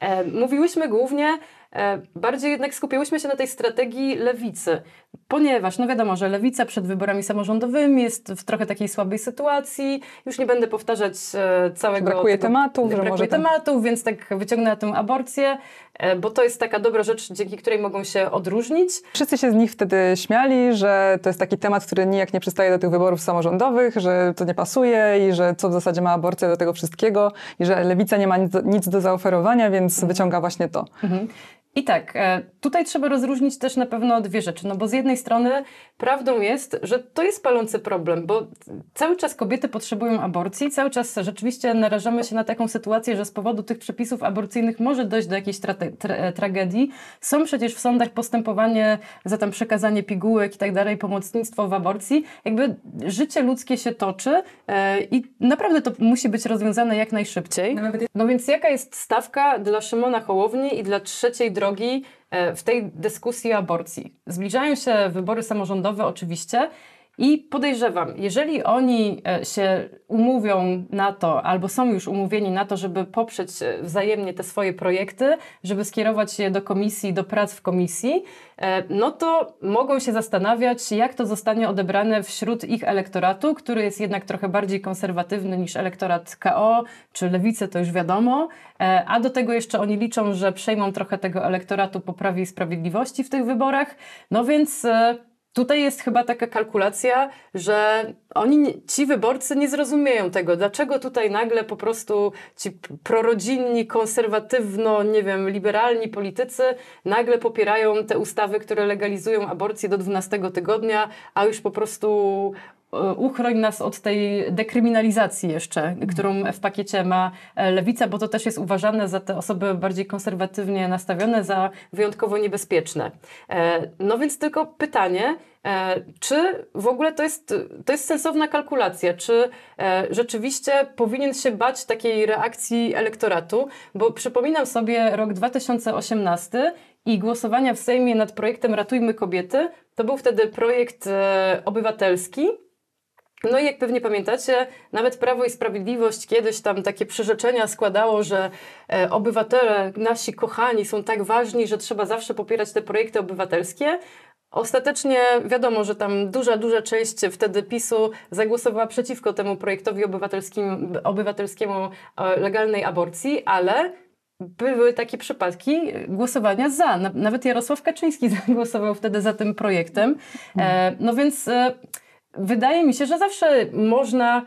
e, mówiłyśmy głównie E, bardziej jednak skupiłyśmy się na tej strategii lewicy, ponieważ, no wiadomo, że lewica przed wyborami samorządowymi jest w trochę takiej słabej sytuacji. Już nie będę powtarzać e, całego. Brakuje tego, tematów, brakuje może tam... więc tak wyciągnę tę aborcję, e, bo to jest taka dobra rzecz, dzięki której mogą się odróżnić. Wszyscy się z nich wtedy śmiali, że to jest taki temat, który nijak nie przystaje do tych wyborów samorządowych, że to nie pasuje i że co w zasadzie ma aborcja do tego wszystkiego i że lewica nie ma nic do, nic do zaoferowania, więc mhm. wyciąga właśnie to. Mhm. I tak, e, tutaj trzeba rozróżnić też na pewno dwie rzeczy, no bo z jednej strony prawdą jest, że to jest palący problem, bo cały czas kobiety potrzebują aborcji, cały czas rzeczywiście narażamy się na taką sytuację, że z powodu tych przepisów aborcyjnych może dojść do jakiejś tra tra e, tragedii. Są przecież w sądach postępowanie za tam przekazanie pigułek i tak dalej, pomocnictwo w aborcji. Jakby życie ludzkie się toczy e, i naprawdę to musi być rozwiązane jak najszybciej. No, no więc jaka jest stawka dla Szymona Hołowni i dla trzeciej drogi drogi e, w tej dyskusji o aborcji. Zbliżają się wybory samorządowe oczywiście i podejrzewam, jeżeli oni e, się umówią na to, albo są już umówieni na to, żeby poprzeć e, wzajemnie te swoje projekty, żeby skierować je do komisji, do prac w komisji, e, no to mogą się zastanawiać, jak to zostanie odebrane wśród ich elektoratu, który jest jednak trochę bardziej konserwatywny niż elektorat KO czy lewicy, to już wiadomo. A do tego jeszcze oni liczą, że przejmą trochę tego elektoratu po prawie i sprawiedliwości w tych wyborach. No więc Tutaj jest chyba taka kalkulacja, że oni, ci wyborcy nie zrozumieją tego, dlaczego tutaj nagle po prostu ci prorodzinni, konserwatywno, nie wiem, liberalni politycy nagle popierają te ustawy, które legalizują aborcję do 12 tygodnia, a już po prostu E, uchroń nas od tej dekryminalizacji jeszcze, którą mhm. w pakiecie ma e, lewica, bo to też jest uważane za te osoby bardziej konserwatywnie nastawione za wyjątkowo niebezpieczne. E, no więc tylko pytanie, czy w ogóle to jest, to jest sensowna kalkulacja? Czy rzeczywiście powinien się bać takiej reakcji elektoratu? Bo przypominam sobie rok 2018 i głosowania w Sejmie nad projektem Ratujmy Kobiety. To był wtedy projekt obywatelski, no i jak pewnie pamiętacie, nawet Prawo i Sprawiedliwość kiedyś tam takie przyrzeczenia składało, że e, obywatele, nasi kochani są tak ważni, że trzeba zawsze popierać te projekty obywatelskie. Ostatecznie wiadomo, że tam duża, duża część wtedy PiSu zagłosowała przeciwko temu projektowi obywatelskim, obywatelskiemu e, legalnej aborcji, ale były takie przypadki głosowania za. Nawet Jarosław Kaczyński zagłosował wtedy za tym projektem. E, no więc Wydaje mi się, że zawsze można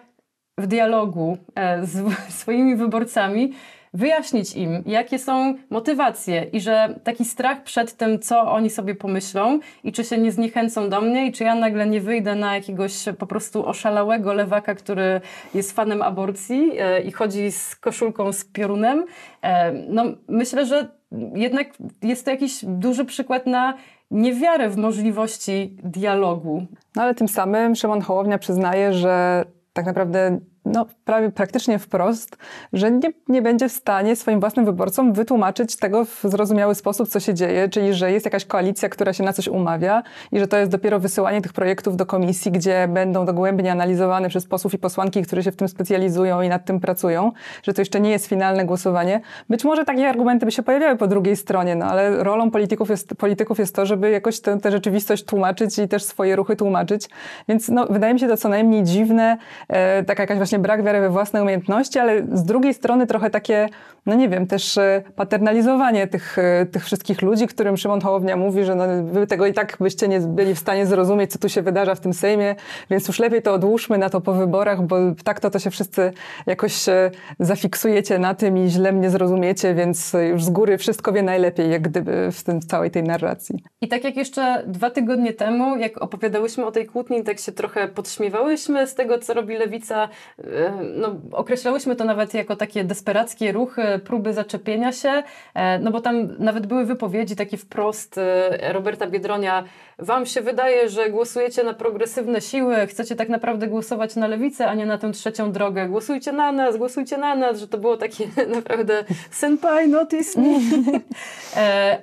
w dialogu e, z swoimi wyborcami wyjaśnić im, jakie są motywacje i że taki strach przed tym, co oni sobie pomyślą i czy się nie zniechęcą do mnie i czy ja nagle nie wyjdę na jakiegoś po prostu oszalałego lewaka, który jest fanem aborcji e, i chodzi z koszulką z piorunem. E, no, myślę, że jednak jest to jakiś duży przykład na niewiarę w możliwości dialogu. No ale tym samym Szymon Hołownia przyznaje, że tak naprawdę no, prawie praktycznie wprost, że nie, nie będzie w stanie swoim własnym wyborcom wytłumaczyć tego w zrozumiały sposób, co się dzieje, czyli że jest jakaś koalicja, która się na coś umawia i że to jest dopiero wysyłanie tych projektów do komisji, gdzie będą dogłębnie analizowane przez posłów i posłanki, którzy się w tym specjalizują i nad tym pracują, że to jeszcze nie jest finalne głosowanie. Być może takie argumenty by się pojawiały po drugiej stronie, no ale rolą polityków jest, polityków jest to, żeby jakoś tę rzeczywistość tłumaczyć i też swoje ruchy tłumaczyć, więc no, wydaje mi się to co najmniej dziwne, e, taka jakaś właśnie właśnie brak wiary we własne umiejętności, ale z drugiej strony trochę takie, no nie wiem, też e, paternalizowanie tych, e, tych wszystkich ludzi, którym Szymon Hołownia mówi, że no, wy tego i tak byście nie byli w stanie zrozumieć, co tu się wydarza w tym Sejmie, więc już lepiej to odłóżmy na to po wyborach, bo tak to, to się wszyscy jakoś e, zafiksujecie na tym i źle mnie zrozumiecie, więc już z góry wszystko wie najlepiej, jak gdyby w tym, całej tej narracji. I tak jak jeszcze dwa tygodnie temu, jak opowiadałyśmy o tej kłótni, tak się trochę podśmiewałyśmy z tego, co robi lewica Yy, no, określałyśmy to nawet jako takie desperackie ruchy, próby zaczepienia się, e, no bo tam nawet były wypowiedzi takie wprost e, Roberta Biedronia, wam się wydaje, że głosujecie na progresywne siły, chcecie tak naprawdę głosować na lewicę, a nie na tę trzecią drogę, głosujcie na nas, głosujcie na nas, że to było takie naprawdę senpai notice me.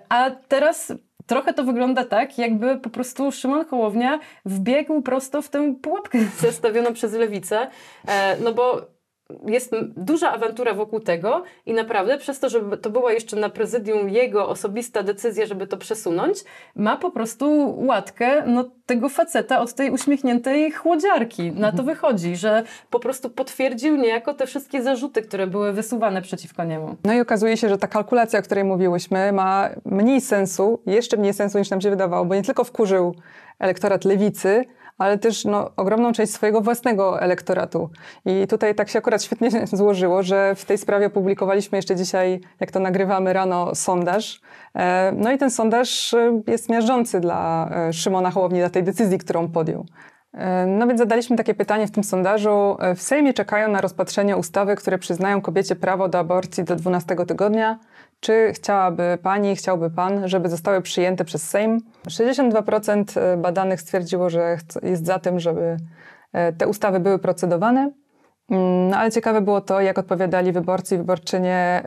a teraz trochę to wygląda tak, jakby po prostu Szymon Hołownia wbiegł prosto w tę pułapkę zestawioną przez lewicę, e, no bo jest duża awantura wokół tego i naprawdę przez to, że to była jeszcze na prezydium jego osobista decyzja, żeby to przesunąć, ma po prostu łatkę no, tego faceta od tej uśmiechniętej chłodziarki. Na to mhm. wychodzi, że po prostu potwierdził niejako te wszystkie zarzuty, które były wysuwane przeciwko niemu. No i okazuje się, że ta kalkulacja, o której mówiłyśmy, ma mniej sensu, jeszcze mniej sensu niż nam się wydawało, bo nie tylko wkurzył elektorat lewicy, ale też no, ogromną część swojego własnego elektoratu. I tutaj tak się akurat świetnie złożyło, że w tej sprawie publikowaliśmy jeszcze dzisiaj, jak to nagrywamy rano, sondaż. E, no i ten sondaż e, jest miażdżący dla e, Szymona Hołowni, dla tej decyzji, którą podjął. No więc zadaliśmy takie pytanie w tym sondażu. W Sejmie czekają na rozpatrzenie ustawy, które przyznają kobiecie prawo do aborcji do 12 tygodnia. Czy chciałaby Pani, chciałby Pan, żeby zostały przyjęte przez Sejm? 62% e, badanych stwierdziło, że jest za tym, żeby e, te ustawy były procedowane. Mm, no ale ciekawe było to, jak odpowiadali wyborcy i wyborczynie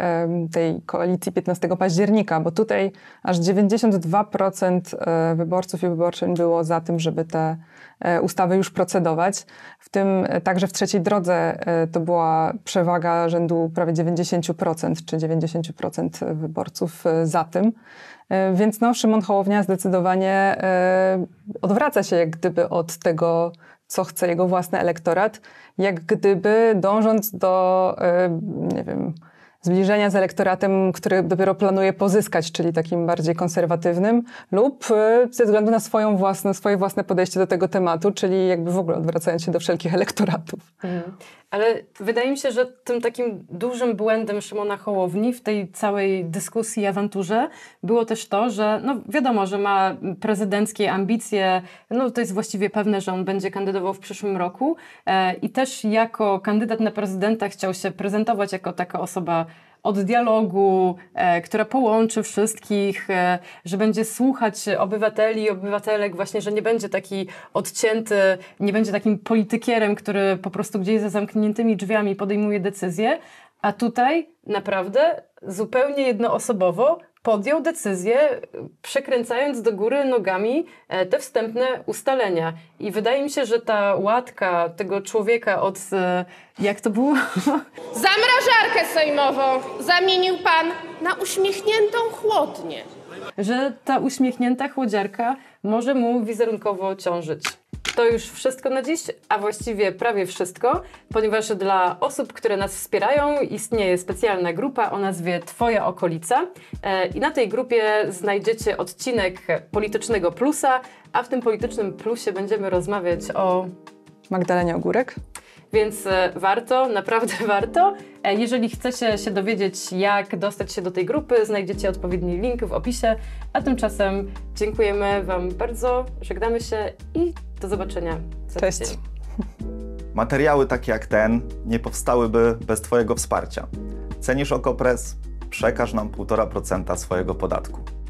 tej koalicji 15 października, bo tutaj aż 92% e, wyborców i wyborczyń było za tym, żeby te e, ustawy już procedować. W tym e, także w trzeciej drodze to była przewaga rzędu prawie 90% czy 90% wyborców za tym. Więc no, Szymon Hołownia zdecydowanie odwraca się jak gdyby od tego, co chce jego własny elektorat jak gdyby dążąc do, y, nie wiem, zbliżenia z elektoratem, który dopiero planuje pozyskać, czyli takim bardziej konserwatywnym, lub y, ze względu na swoją własne, swoje własne podejście do tego tematu, czyli jakby w ogóle odwracając się do wszelkich elektoratów. Mhm. Ale wydaje mi się, że tym takim dużym błędem Szymona Hołowni w tej całej dyskusji i awanturze było też to, że no wiadomo, że ma prezydenckie ambicje, no to jest właściwie pewne, że on będzie kandydował w przyszłym roku e, i też jako kandydat na prezydenta chciał się prezentować jako taka osoba od dialogu, e, która połączy wszystkich, e, że będzie słuchać obywateli i obywatelek, właśnie, że nie będzie taki odcięty, nie będzie takim politykierem, który po prostu gdzieś za zamkniętymi drzwiami podejmuje decyzje. A tutaj naprawdę zupełnie jednoosobowo podjął decyzję, przekręcając do góry nogami e, te wstępne ustalenia. I wydaje mi się, że ta łatka tego człowieka od. E, jak to było? Zamrażarkę sejmową zamienił pan na uśmiechniętą chłodnię. Że ta uśmiechnięta chłodziarka może mu wizerunkowo ciążyć. To już wszystko na dziś, a właściwie prawie wszystko, ponieważ dla osób, które nas wspierają, istnieje specjalna grupa o nazwie Twoja Okolica. E, I na tej grupie znajdziecie odcinek Politycznego Plusa, a w tym Politycznym Plusie będziemy rozmawiać o Magdalenie Ogórek więc e, warto, naprawdę warto. E, jeżeli chcecie się dowiedzieć, jak dostać się do tej grupy, znajdziecie odpowiedni link w opisie. A tymczasem dziękujemy Wam bardzo, żegnamy się i do zobaczenia. Za Cześć. Materiały takie jak ten nie powstałyby bez Twojego wsparcia. Cenisz OKO.press? Przekaż nam 1,5% swojego podatku.